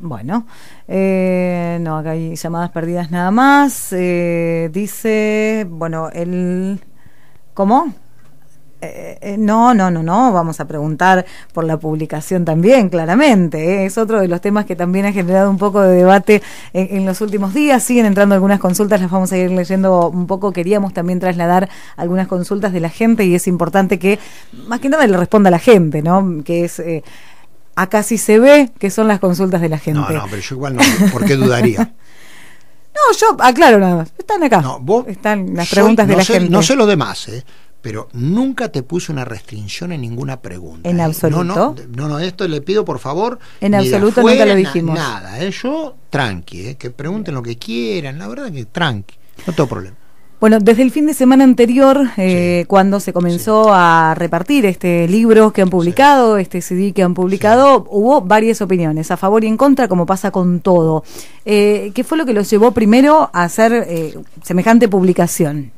Speaker 2: Bueno, eh, no, acá hay llamadas perdidas nada más. Eh, dice, bueno, el... ¿Cómo? Eh, eh, no, no, no, no, vamos a preguntar por la publicación también, claramente. ¿eh? Es otro de los temas que también ha generado un poco de debate en, los últimos días. Siguen entrando algunas consultas, las vamos a ir leyendo un poco. Queríamos también trasladar algunas consultas de la gente y es importante que, más que nada, le responda a la gente, ¿no? Que es acá sí se ve que son las consultas de la gente. No, no,
Speaker 1: pero yo igual no, ¿por qué dudaría?
Speaker 2: no, yo aclaro nada más. Están acá. están las preguntas de la gente. No sé lo demás,
Speaker 1: ¿eh? pero nunca te puse una restricción en ninguna pregunta. En ¿Eh? absoluto. No, no, esto le pido por favor. En absoluto nunca lo dijimos. nada, ¿eh? yo tranqui, ¿eh? que pregunten lo que quieran, la verdad que tranqui, no tengo problema.
Speaker 2: Bueno, desde el fin de semana anterior, eh, cuando se comenzó a repartir este libro que han publicado, este CD que han publicado, hubo varias opiniones, a favor y en contra, como pasa con todo. Eh, ¿Qué fue lo que los llevó primero a hacer semejante publicación?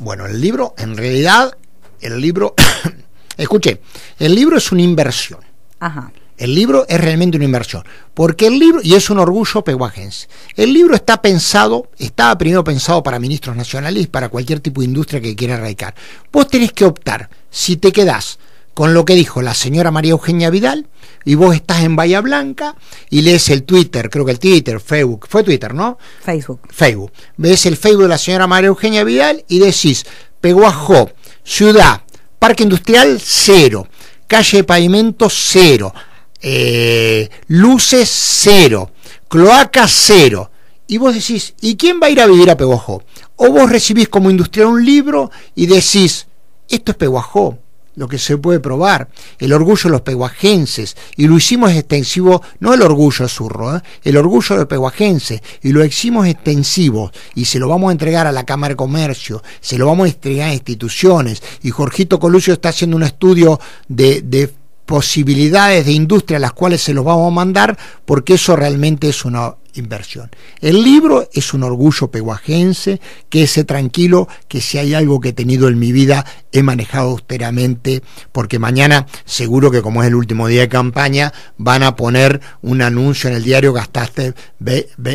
Speaker 1: Bueno, el libro, en realidad, el libro, escuche, el libro es una inversión. Ajá. El libro es realmente una inversión, porque el libro, y es un orgullo peguajense, el libro está pensado, estaba primero pensado para ministros nacionales, para cualquier tipo de industria que quiera arraigar. Vos tenés que optar, si te quedás con lo que dijo la señora María Eugenia Vidal y vos estás en Bahía Blanca y lees el Twitter, creo que el Twitter, Facebook, fue Twitter, ¿no? Facebook. Facebook. Ves el Facebook de la señora María Eugenia Vidal y decís, Peguajó, ciudad, parque industrial cero, calle de pavimento cero, eh, luces cero, cloaca cero. Y vos decís, ¿y quién va a ir a vivir a Peguajó? O vos recibís como industrial un libro y decís, esto es Peguajó, lo que se puede probar, el orgullo de los peguajenses, y lo hicimos extensivo, no el orgullo Azurro... ¿eh? el orgullo de los y lo hicimos extensivo, y se lo vamos a entregar a la Cámara de Comercio, se lo vamos a entregar a instituciones, y Jorgito Colucio está haciendo un estudio de, de posibilidades de industria a las cuales se los vamos a mandar, porque eso realmente es una inversión. El libro es un orgullo peguajense, que sé eh, tranquilo, que si hay algo que he tenido en mi vida, he manejado austeramente, porque mañana seguro que como es el último día de campaña, van a poner un anuncio en el diario, gastaste,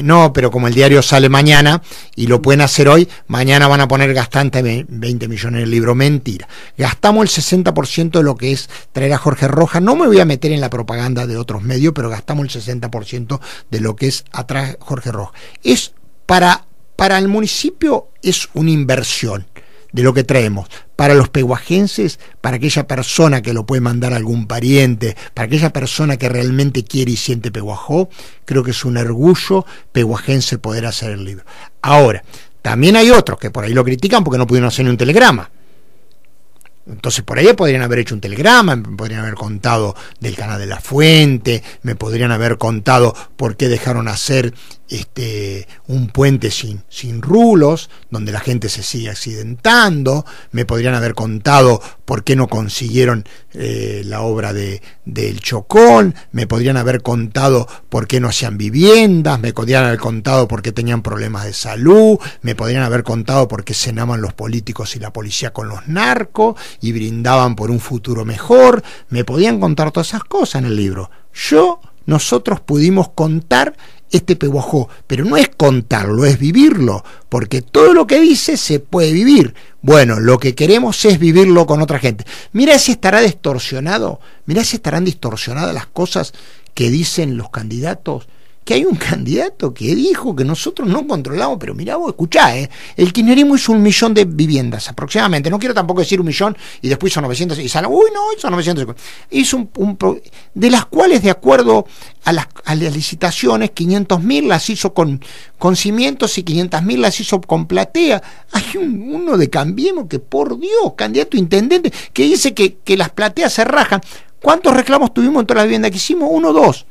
Speaker 1: no, pero como el diario sale mañana y lo pueden hacer hoy, mañana van a poner gastante 20 millones en el libro, mentira. Gastamos el 60% de lo que es traer a Jorge Roja, no me voy a meter en la propaganda de otros medios, pero gastamos el 60% de lo que es a atrás Jorge Rojas. Es para, para el municipio es una inversión de lo que traemos. Para los peguajenses, para aquella persona que lo puede mandar algún pariente, para aquella persona que realmente quiere y siente peguajó, creo que es un orgullo peguajense poder hacer el libro. Ahora, también hay otros que por ahí lo critican porque no pudieron hacer ni un telegrama. Entonces por ahí podrían haber hecho un telegrama, me podrían haber contado del canal de la fuente, me podrían haber contado por qué dejaron hacer este, un puente sin, sin rulos, donde la gente se sigue accidentando. Me podrían haber contado por qué no consiguieron eh, la obra de, del Chocón, me podrían haber contado por qué no hacían viviendas, me podrían haber contado por qué tenían problemas de salud, me podrían haber contado por qué cenaban los políticos y la policía con los narcos y brindaban por un futuro mejor. Me podían contar todas esas cosas en el libro. Yo, nosotros pudimos contar este peguajó, pero no es contarlo, es vivirlo, porque todo lo que dice se puede vivir. Bueno, lo que queremos es vivirlo con otra gente. mira si estará distorsionado, mira si estarán distorsionadas las cosas que dicen los candidatos que hay un candidato que dijo que nosotros no controlamos, pero mirá vos, escuchá, eh, el kirchnerismo hizo un millón de viviendas aproximadamente, no quiero tampoco decir un millón y después hizo 900, y sale, uy, no, hizo 900 hizo un, de las cuales de acuerdo a las, licitaciones, 500 mil las hizo con, con cimientos y 500 mil las hizo con platea, hay un, uno de Cambiemos que por Dios, candidato intendente, que dice que, las plateas se rajan, ¿cuántos reclamos tuvimos en todas la vivienda que hicimos? Uno, dos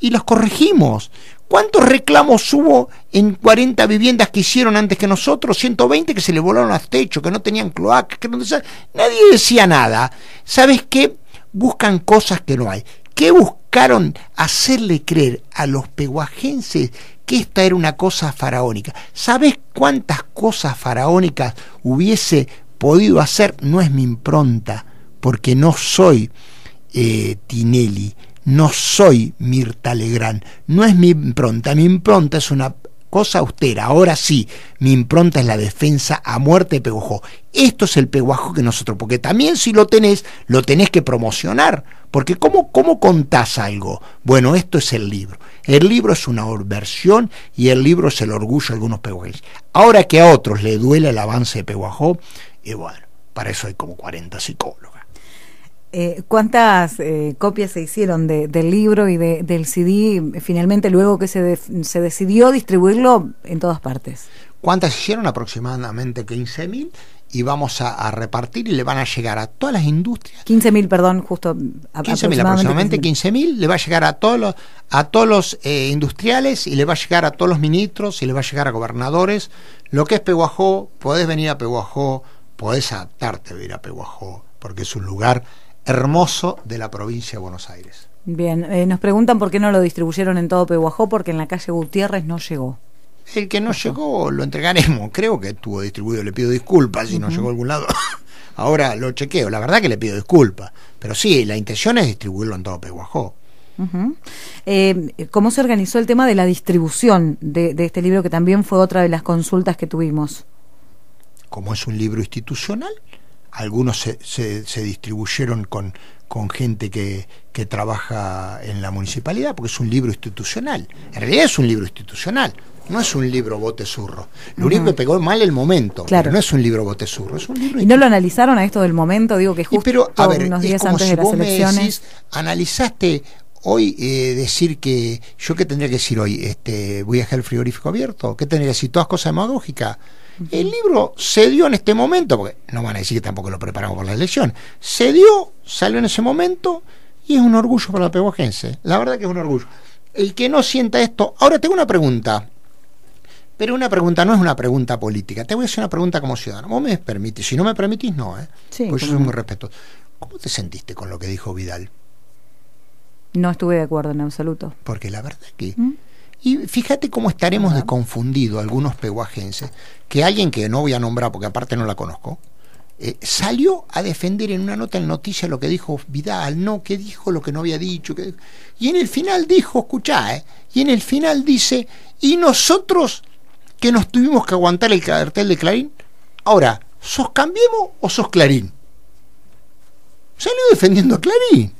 Speaker 1: y los corregimos. ¿Cuántos reclamos hubo en 40 viviendas que hicieron antes que nosotros? 120 que se le volaron los techo que no tenían cloacas, que no Nadie decía nada. ¿Sabes qué? Buscan cosas que no hay. ¿Qué buscaron hacerle creer a los peguajenses que esta era una cosa faraónica? ¿Sabes cuántas cosas faraónicas hubiese podido hacer? No es mi impronta, porque no soy eh, Tinelli no soy Mirta Legrand, no es mi impronta, mi impronta es una cosa austera, ahora sí, mi impronta es la defensa a muerte de Peguajó. Esto es el Peguajó que nosotros, porque también si lo tenés, lo tenés que promocionar, porque ¿cómo, cómo contás algo? Bueno, esto es el libro. El libro es una versión y el libro es el orgullo de algunos peguajos. Ahora que a otros le duele el avance de Peguajó, y bueno, para eso hay como 40 psicólogos.
Speaker 2: Eh, ¿Cuántas eh, copias se hicieron del libro y del CD finalmente luego que se, se decidió distribuirlo en todas partes? ¿Cuántas hicieron?
Speaker 1: Aproximadamente 15.000 y vamos a, repartir y le van a llegar a
Speaker 2: todas las industrias. 15.000, perdón, justo. 15.000, aproximadamente
Speaker 1: 15.000, le va a llegar a todos los, a todos los eh, industriales y le va a llegar a todos los ministros y le va a llegar a gobernadores. Lo que es Peguajó, podés venir a Peguajó, podés adaptarte a ir a Peguajó, porque es un lugar hermoso de la provincia de Buenos Aires.
Speaker 2: Bien, eh, nos preguntan por qué no lo distribuyeron en todo Pehuajó, porque en la calle Gutiérrez no llegó. El que no llegó
Speaker 1: lo entregaremos, creo que estuvo distribuido, le pido disculpas si no llegó a algún lado. Ahora lo chequeo, la verdad que le pido disculpas, pero sí, la intención es distribuirlo en todo Pehuajó.
Speaker 2: Eh, ¿Cómo se organizó el tema de la distribución de, de este libro, que también fue otra de las consultas que tuvimos?
Speaker 1: Como es un libro institucional, algunos se, distribuyeron con, gente que, trabaja en la municipalidad, porque es un libro institucional. En realidad es un libro institucional, no es un libro botezurro. Lo único que pegó mal el momento, no es un libro botezurro, es
Speaker 2: ¿Y no lo analizaron a esto del momento? Digo que justo a ver, es como antes si de las vos elecciones. Me decís,
Speaker 1: analizaste hoy eh, decir que. ¿Yo qué tendría que decir hoy? Este, ¿Voy a dejar el frigorífico abierto? ¿Qué tendría que decir? Todas cosas demagógicas el libro se dio en este momento, porque no van a decir que tampoco lo preparamos por la elección, se dio, salió en ese momento y es un orgullo para la pegojense. La verdad que es un orgullo. El que no sienta esto. Ahora tengo una pregunta. Pero una pregunta no es una pregunta política. Te voy a hacer una pregunta como ciudadano. Vos me permitís. Si no me permitís, no. ¿eh? Sí, Porque yo soy muy respetuoso. ¿Cómo te sentiste con lo que dijo Vidal?
Speaker 2: No estuve de acuerdo en absoluto.
Speaker 1: Porque la verdad es que ¿Mm? Y fíjate cómo estaremos de confundido algunos peguajenses, que alguien que no voy a nombrar porque aparte no la conozco, eh, salió a defender en una nota en noticia lo que dijo Vidal, no, que dijo lo que no había dicho. Y en el final dijo, escuchá, eh, y en el final dice, y nosotros que nos tuvimos que aguantar el cartel de Clarín, ahora, ¿sos Cambiemos o sos Clarín? Salió defendiendo a Clarín.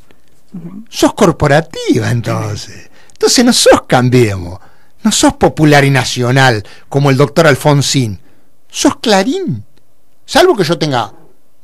Speaker 1: Sos corporativa entonces. Entonces no sos Cambiemos, no sos popular y nacional como el doctor Alfonsín, sos Clarín. Salvo que yo tenga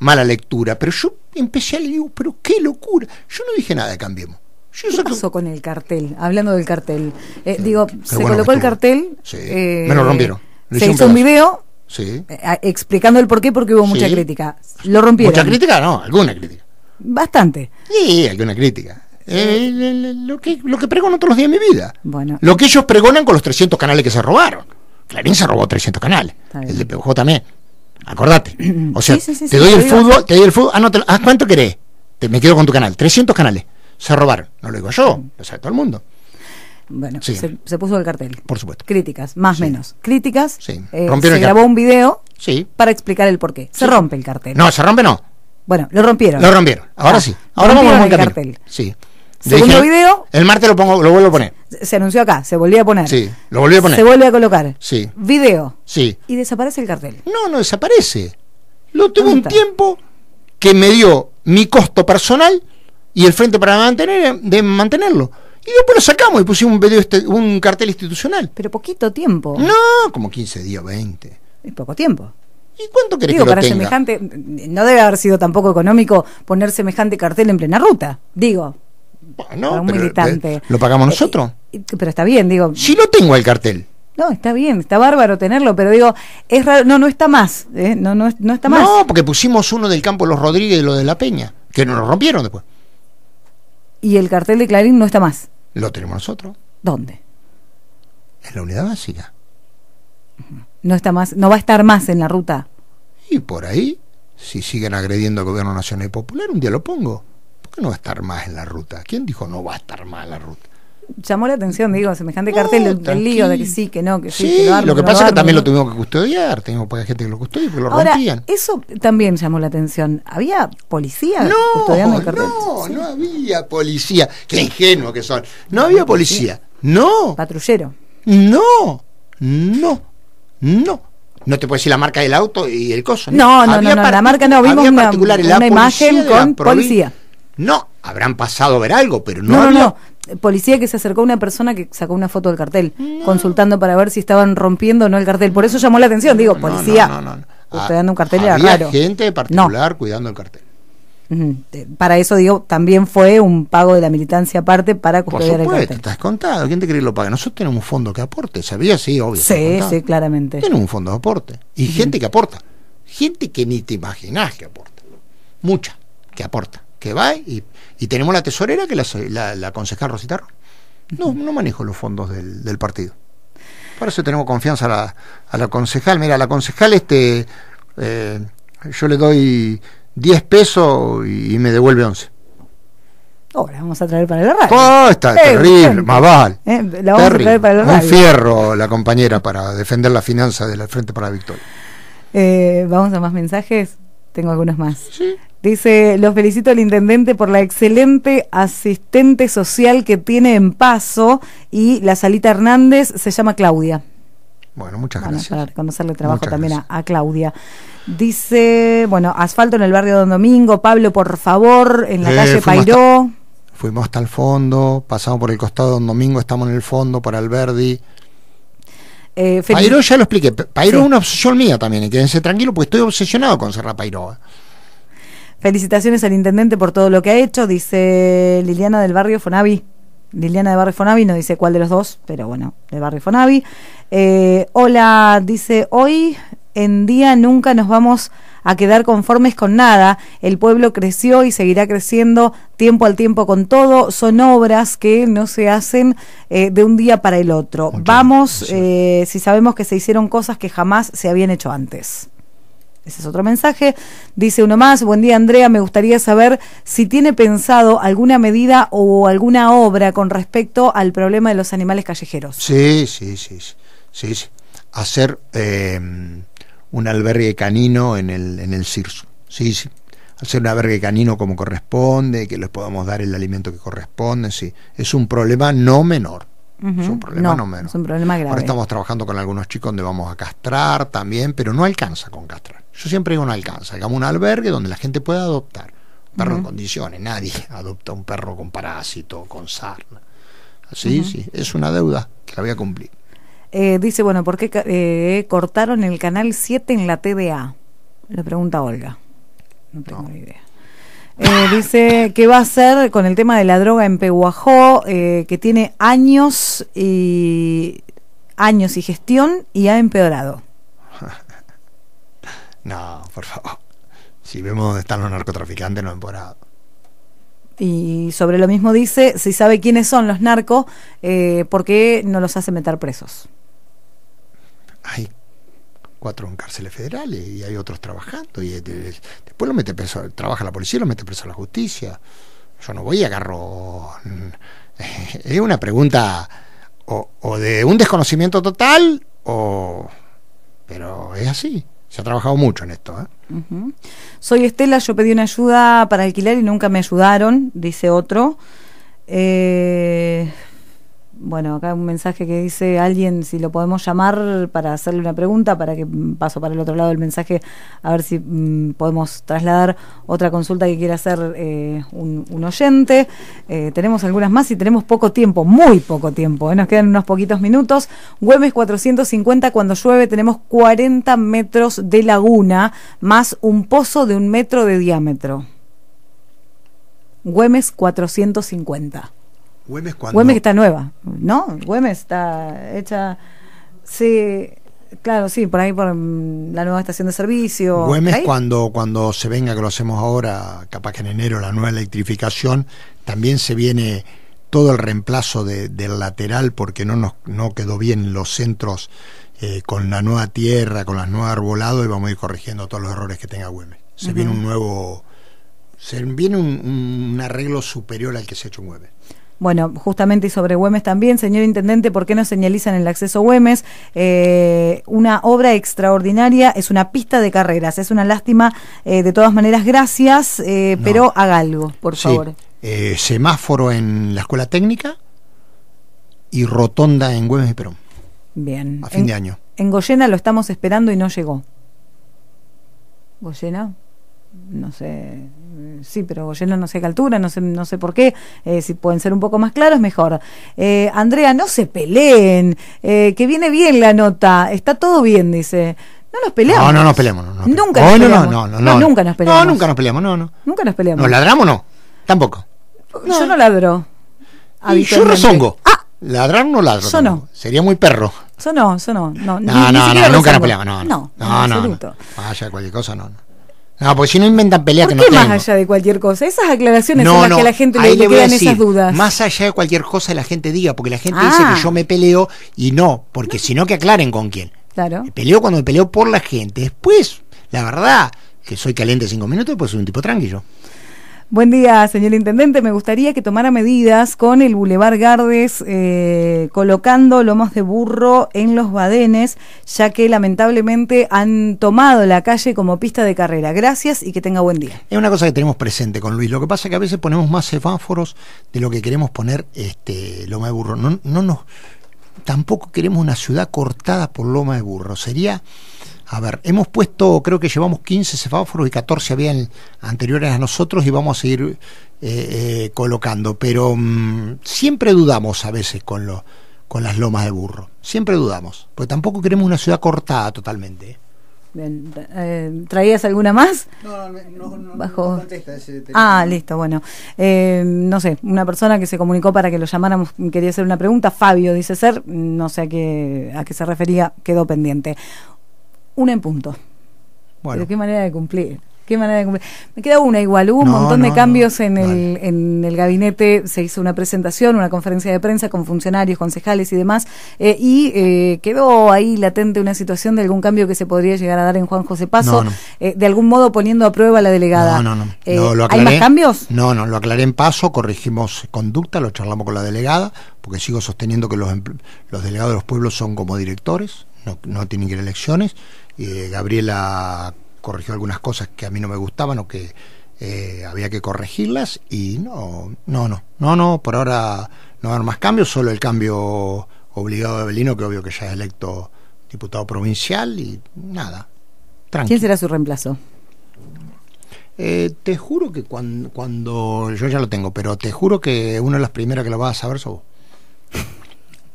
Speaker 1: mala lectura, pero yo empecé a leer, pero
Speaker 2: qué locura.
Speaker 1: Yo no dije nada de Cambiemos.
Speaker 2: ¿Qué pasó con el cartel? Hablando del cartel. Eh, digo, se colocó el cartel. Eh, me lo rompieron. se hizo un, video eh, explicando el porqué porque hubo mucha crítica. Lo rompieron. Mucha crítica,
Speaker 1: no, alguna crítica.
Speaker 2: Bastante.
Speaker 1: Sí, alguna crítica.
Speaker 2: Eh, eh, eh, eh, lo, que, lo que pregono todos los días de mi vida. Bueno.
Speaker 1: Lo que ellos pregonan con los 300 canales que se robaron. Clarín se robó 300 canales. El de PJ también. Acordate. O sea, te doy el fútbol, te doy el fútbol. Ah, no, ah, ¿cuánto querés? me quedo con tu canal. 300 canales. Se robaron. No lo digo yo, lo sabe todo el mundo. Bueno, se,
Speaker 2: puso el cartel. Por supuesto. Críticas, más o menos. Críticas. se grabó un video para explicar el porqué. Se rompe el cartel. No, se rompe no. Bueno, lo rompieron. Lo rompieron. Ahora ah,
Speaker 1: sí. Ahora vamos cartel. Sí. Segundo video. El martes lo pongo, lo vuelvo a poner.
Speaker 2: Se anunció acá, se volvió a poner. Sí,
Speaker 1: lo a poner. Se vuelve a colocar. Sí. Video. Sí.
Speaker 2: Y desaparece el cartel. No, no
Speaker 1: desaparece.
Speaker 2: Lo tuve un tiempo
Speaker 1: que me dio mi costo personal y el frente para mantener, de mantenerlo. Y después lo sacamos y pusimos un, video este,
Speaker 2: un cartel institucional. Pero poquito tiempo. No,
Speaker 1: como 15 días, 20.
Speaker 2: y poco tiempo. ¿Y cuánto querés que lo para semejante, no debe haber sido tampoco económico poner semejante cartel en plena ruta. Digo, eh,
Speaker 1: ¿Lo pagamos eh, nosotros?
Speaker 2: pero está bien, digo. Si no tengo el cartel. No, está bien, está bárbaro tenerlo, pero digo, es raro, no, no está más, eh, no, no, está más. No,
Speaker 1: porque pusimos uno del campo los Rodríguez y lo de la Peña, que nos lo rompieron después.
Speaker 2: Y el cartel de Clarín no está más. Lo tenemos nosotros. ¿Dónde?
Speaker 1: En la unidad básica.
Speaker 2: No está más, no va a estar más en la ruta.
Speaker 1: Y por ahí, si siguen agrediendo al gobierno nacional y popular, un día lo pongo no va a estar más en la ruta? ¿Quién dijo no va a estar más en la ruta?
Speaker 2: Llamó la atención, digo, semejante cartel el del, lío de que sí, que no, que sí. que lo, lo que, pasa es que también lo
Speaker 1: tuvimos que custodiar, teníamos poca gente que lo custodia, porque lo Ahora,
Speaker 2: Eso también llamó la atención. ¿Había policía no, custodiando el cartel? No, no
Speaker 1: había policía. Qué ingenuo que son. No había policía. No.
Speaker 2: Patrullero. No, no,
Speaker 1: no. No te puedo decir la marca del auto y el coso. No, no, no, no, la marca no. Vimos una imagen con policía. No, habrán pasado a ver algo, pero no, no No,
Speaker 2: no. Policía que se acercó a una persona que sacó una foto del cartel, consultando para ver si estaban rompiendo o no el cartel. Por eso llamó la atención, digo, policía. No,
Speaker 1: no, no. Usted ah, un cartel había era raro. gente particular cuidando el cartel.
Speaker 2: Para eso, digo, también fue un pago de la militancia aparte para custodiar Por supuesto, el cartel.
Speaker 1: estás contado. ¿Quién te cree lo paga? Nosotros tenemos un fondo que aporte. ¿Sabía? Sí, obvio. Sí, sí, claramente. Tenemos un fondo de aporte. Y gente que aporta. Gente que ni te imaginas que aporta. Mucha que aporta que va y, tenemos la tesorera que la, concejal Rositarro. No, no manejo los fondos del, partido. Por eso tenemos confianza a la, concejal. Mira, a la concejal este, eh, yo le doy 10 pesos y me devuelve 11.
Speaker 2: Ahora vamos a traer para el radio. Oh, está terrible, más eh, la vamos a para el Un fierro
Speaker 1: la compañera para defender la finanza del Frente para la Victoria.
Speaker 2: Eh, vamos a más mensajes. Tengo algunos más. Dice, los felicito al intendente por la excelente asistente social que tiene en Paso y la Salita Hernández se llama Claudia. Bueno, muchas gracias. Para reconocerle trabajo también a, Claudia. Dice, bueno, asfalto en el barrio Don Domingo, Pablo, por favor, en la eh, calle Pairó.
Speaker 1: fuimos hasta el fondo, pasamos por el costado de Don Domingo, estamos en el fondo, por Alberdi.
Speaker 2: Eh, Pairó ya lo
Speaker 1: expliqué. Pairó es una obsesión mía también, y quédense tranquilos porque estoy obsesionado con Serra Pairó.
Speaker 2: Felicitaciones al intendente por todo lo que ha hecho, dice Liliana del barrio Fonavi. Liliana del Barrio Fonavi, no dice cuál de los dos, pero bueno, del Barrio Fonavi. Eh, hola, dice, hoy en día nunca nos vamos a quedar conformes con nada. El pueblo creció y seguirá creciendo tiempo al tiempo con todo. Son obras que no se hacen eh, de un día para el otro. vamos, eh, si sabemos que se hicieron cosas que jamás se habían hecho antes. Ese es otro mensaje. Dice uno más, buen día Andrea, me gustaría saber si tiene pensado alguna medida o alguna obra con respecto al problema de los animales callejeros.
Speaker 1: Sí, sí, sí, sí. Hacer em, un albergue canino en el, en Sí, sí. Hacer un albergue canino como corresponde, que les podamos dar el alimento que corresponde, sí. Es un problema no menor.
Speaker 2: Es un problema no, no menor. Es un problema grave. Ahora estamos
Speaker 1: trabajando con algunos chicos donde vamos a castrar también, pero no alcanza con castrar. Yo siempre digo, no alcanza, hagamos un albergue donde la gente pueda adoptar. Perro en condiciones, nadie adopta un perro con parásito, con sarna. así sí, es una deuda que la voy a cumplir.
Speaker 2: Eh, dice, bueno, ¿por qué eh, cortaron el canal 7 en la TDA? Le pregunta Olga. No tengo ni idea. Eh, dice, ¿qué va a hacer con el tema de la droga en Pehuajó, que tiene años y años y gestión y ha empeorado?
Speaker 1: No, por favor. Si vemos dónde están los narcotraficantes, no temporada.
Speaker 2: Y sobre lo mismo dice, si sabe quiénes son los narcos, eh, ¿por qué no los hace meter presos?
Speaker 1: Hay cuatro en cárceles federales y hay otros trabajando. y eh, Después lo mete preso, trabaja la policía, lo mete preso a la justicia. Yo no voy a agarro... Eh, es una pregunta o, o de un desconocimiento total o... Pero es así. Se ha trabajado mucho en esto. ¿eh?
Speaker 2: Soy Estela, yo pedí una ayuda para alquilar y nunca me ayudaron, dice otro. Eh, bueno, acá un mensaje que dice alguien, si lo podemos llamar para hacerle una pregunta, para que mm, paso para el otro lado del mensaje, a ver si mm, podemos trasladar otra consulta que quiera hacer eh, un, oyente. Eh, tenemos algunas más y tenemos poco tiempo, muy poco tiempo, ¿eh? nos quedan unos poquitos minutos. Güemes 450, cuando llueve tenemos 40 metros de laguna, más un pozo de un metro de diámetro. Güemes 450. Güemes cuando... está nueva, ¿no? Güemes está hecha... Sí, claro, sí, por ahí por mm, la nueva estación de servicio. Güemes,
Speaker 1: cuando, cuando se venga, que lo hacemos ahora, capaz que en enero, la nueva electrificación, también se viene todo el reemplazo del lateral porque no, nos, no quedó bien los centros eh, con la nueva tierra, con las nuevas arbolado y vamos a ir corrigiendo todos los errores que tenga Güemes. Se viene un nuevo, se viene un, arreglo superior al que se ha hecho en Güemes.
Speaker 2: Bueno, justamente y sobre Güemes también, señor intendente, ¿por qué no señalizan el acceso Güemes? Eh, una obra extraordinaria, es una pista de carreras, es una lástima. Eh, de todas maneras, gracias, eh, pero haga algo, por sí. favor.
Speaker 1: semáforo en la escuela técnica y rotonda en Güemes y Perón.
Speaker 2: Bien. A fin de año. En Goyena lo estamos esperando y no llegó. ¿Goyena? No sé sí, pero Goyena no sé qué altura, no sé, no sé por qué, eh, si pueden ser un poco más claros, mejor. Eh, Andrea, no se peleen, eh, que viene bien la nota, está todo bien, dice. No nos peleamos. No, no nos
Speaker 1: peleamos. No, no, nunca nos oh, peleamos. No, no, no, nunca nos peleamos. No, nunca nos peleamos, no, no.
Speaker 2: Nunca nos peleamos. ¿Nos
Speaker 1: ladramos no? Tampoco.
Speaker 2: Yo no ladro. yo rezongo.
Speaker 1: Ah, ladrar no ladro. Yo no. Sería muy perro.
Speaker 2: Yo no, yo no. No, no, no, nunca nos peleamos, no. No, no,
Speaker 1: Vaya, cualquier cosa, no. no. No, ah, porque si no inventan peleas que no qué más
Speaker 2: allá de cualquier cosa? Esas aclaraciones son las que la gente le, esas dudas.
Speaker 1: Más allá de cualquier cosa la gente diga, porque la gente dice que ah. yo me peleo y no, porque si no que aclaren con quién. Claro. peleo cuando me peleo por la gente. Después, la verdad, que soy caliente cinco minutos, pues soy un tipo tranquilo.
Speaker 2: Buen día, señor intendente. Me gustaría que tomara medidas con el Boulevard Gardes eh, colocando lomos de burro en los badenes, ya que lamentablemente han tomado la calle como pista de carrera. Gracias y que tenga buen día.
Speaker 1: Es una cosa que tenemos presente con Luis. Lo que pasa es que a veces ponemos más semáforos de lo que queremos poner este, loma de burro. No, no tampoco queremos una ciudad cortada por loma de burro. Sería a ver, hemos puesto, creo que llevamos 15 semáforos y 14 habían anteriores a nosotros y vamos a seguir eh, eh, colocando, pero mm, siempre dudamos a veces con, lo, con las lomas de burro, siempre dudamos, porque tampoco queremos una ciudad cortada totalmente.
Speaker 2: ¿eh? ¿Traías alguna más? No, no, no, Bajo... no Ah, listo, bueno. no sé, una persona que se comunicó para que lo llamáramos quería hacer una pregunta. Fabio dice ser, no sé a qué, a qué se refería, quedó pendiente una en punto. Bueno. qué manera de cumplir. Qué manera de cumplir. Me queda una igual. Hubo un montón de cambios en, el, en el gabinete. Se hizo una presentación, una conferencia de prensa con funcionarios, concejales y demás. Eh, y eh, quedó ahí latente una situación de algún cambio que se podría llegar a dar en Juan José Paso. Eh, de algún modo poniendo a prueba a la delegada. No,
Speaker 1: no, no. ¿Hay más cambios? No, no, lo aclaré en paso. Corregimos conducta, lo charlamos con la delegada, porque sigo sosteniendo que los, los delegados de los pueblos son como directores no, no tienen que ir elecciones. Eh, Gabriela corrigió algunas cosas que a mí no me gustaban o que eh, había que corregirlas y no, no, no, no, no, por ahora no va a haber más cambios, solo el cambio obligado de Belino, que obvio que ya es electo diputado provincial y
Speaker 2: nada. Tranqui. ¿Quién será su reemplazo?
Speaker 1: Eh, te juro que cuando, cuando yo ya lo tengo, pero te juro que una de las primeras que lo vas a saber sos vos.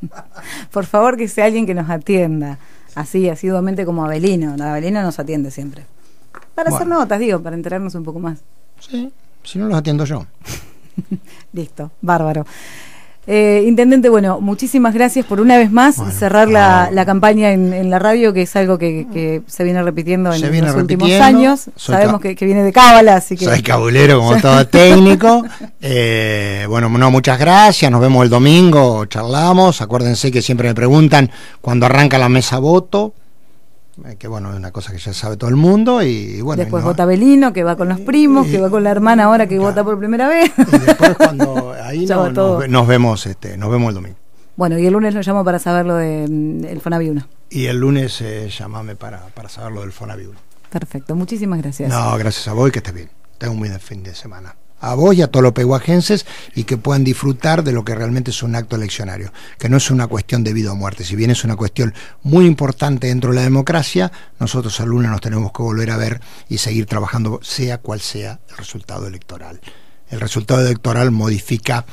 Speaker 2: Por favor, que sea alguien que nos atienda, así asiduamente como Abelino. Abelino nos atiende siempre. Para hacer notas, digo, para enterarnos un poco más. Sí,
Speaker 1: si no los atiendo yo.
Speaker 2: Listo, bárbaro. Eh, intendente, bueno, muchísimas gracias por una vez más cerrar la, campaña en, la radio, que es algo que, se viene repitiendo en los últimos años. Sabemos que, viene de Cábala, así que... Soy cabulero como todo técnico.
Speaker 1: Eh, bueno, no, muchas gracias, nos vemos el domingo, charlamos. Acuérdense que siempre me preguntan cuando arranca la mesa voto. Eh, que bueno, es una cosa que ya sabe todo el mundo y,
Speaker 2: bueno. Después y vota Belino, que va con los primos, que va con la hermana ahora que vota por primera vez. Y después cuando ahí nos,
Speaker 1: vemos, este, nos vemos el domingo.
Speaker 2: Bueno, y el lunes lo llamo para saberlo lo del mm, Fonavi 1 Y
Speaker 1: el lunes eh,
Speaker 2: llamame para, saberlo saber lo del 1. Perfecto, muchísimas gracias. No,
Speaker 1: gracias a vos y que estés bien. Tengo un buen fin de semana a vos y a todos los pehuajenses y que puedan disfrutar de lo que realmente es un acto eleccionario, que no es una cuestión de vida o muerte, si bien es una cuestión muy importante dentro de la democracia, nosotros al nos tenemos que volver a ver y seguir trabajando, sea cual sea el resultado electoral. El resultado electoral modifica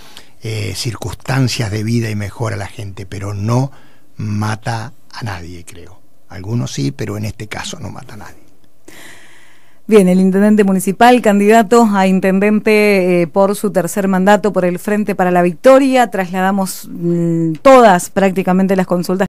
Speaker 1: eh, circunstancias de vida y mejora a la gente, pero no mata a nadie, creo. Algunos sí, pero en este caso no mata a nadie.
Speaker 2: Bien, el intendente municipal, candidato a intendente eh, por su tercer mandato por el Frente para la Victoria, trasladamos mm, todas prácticamente las consultas.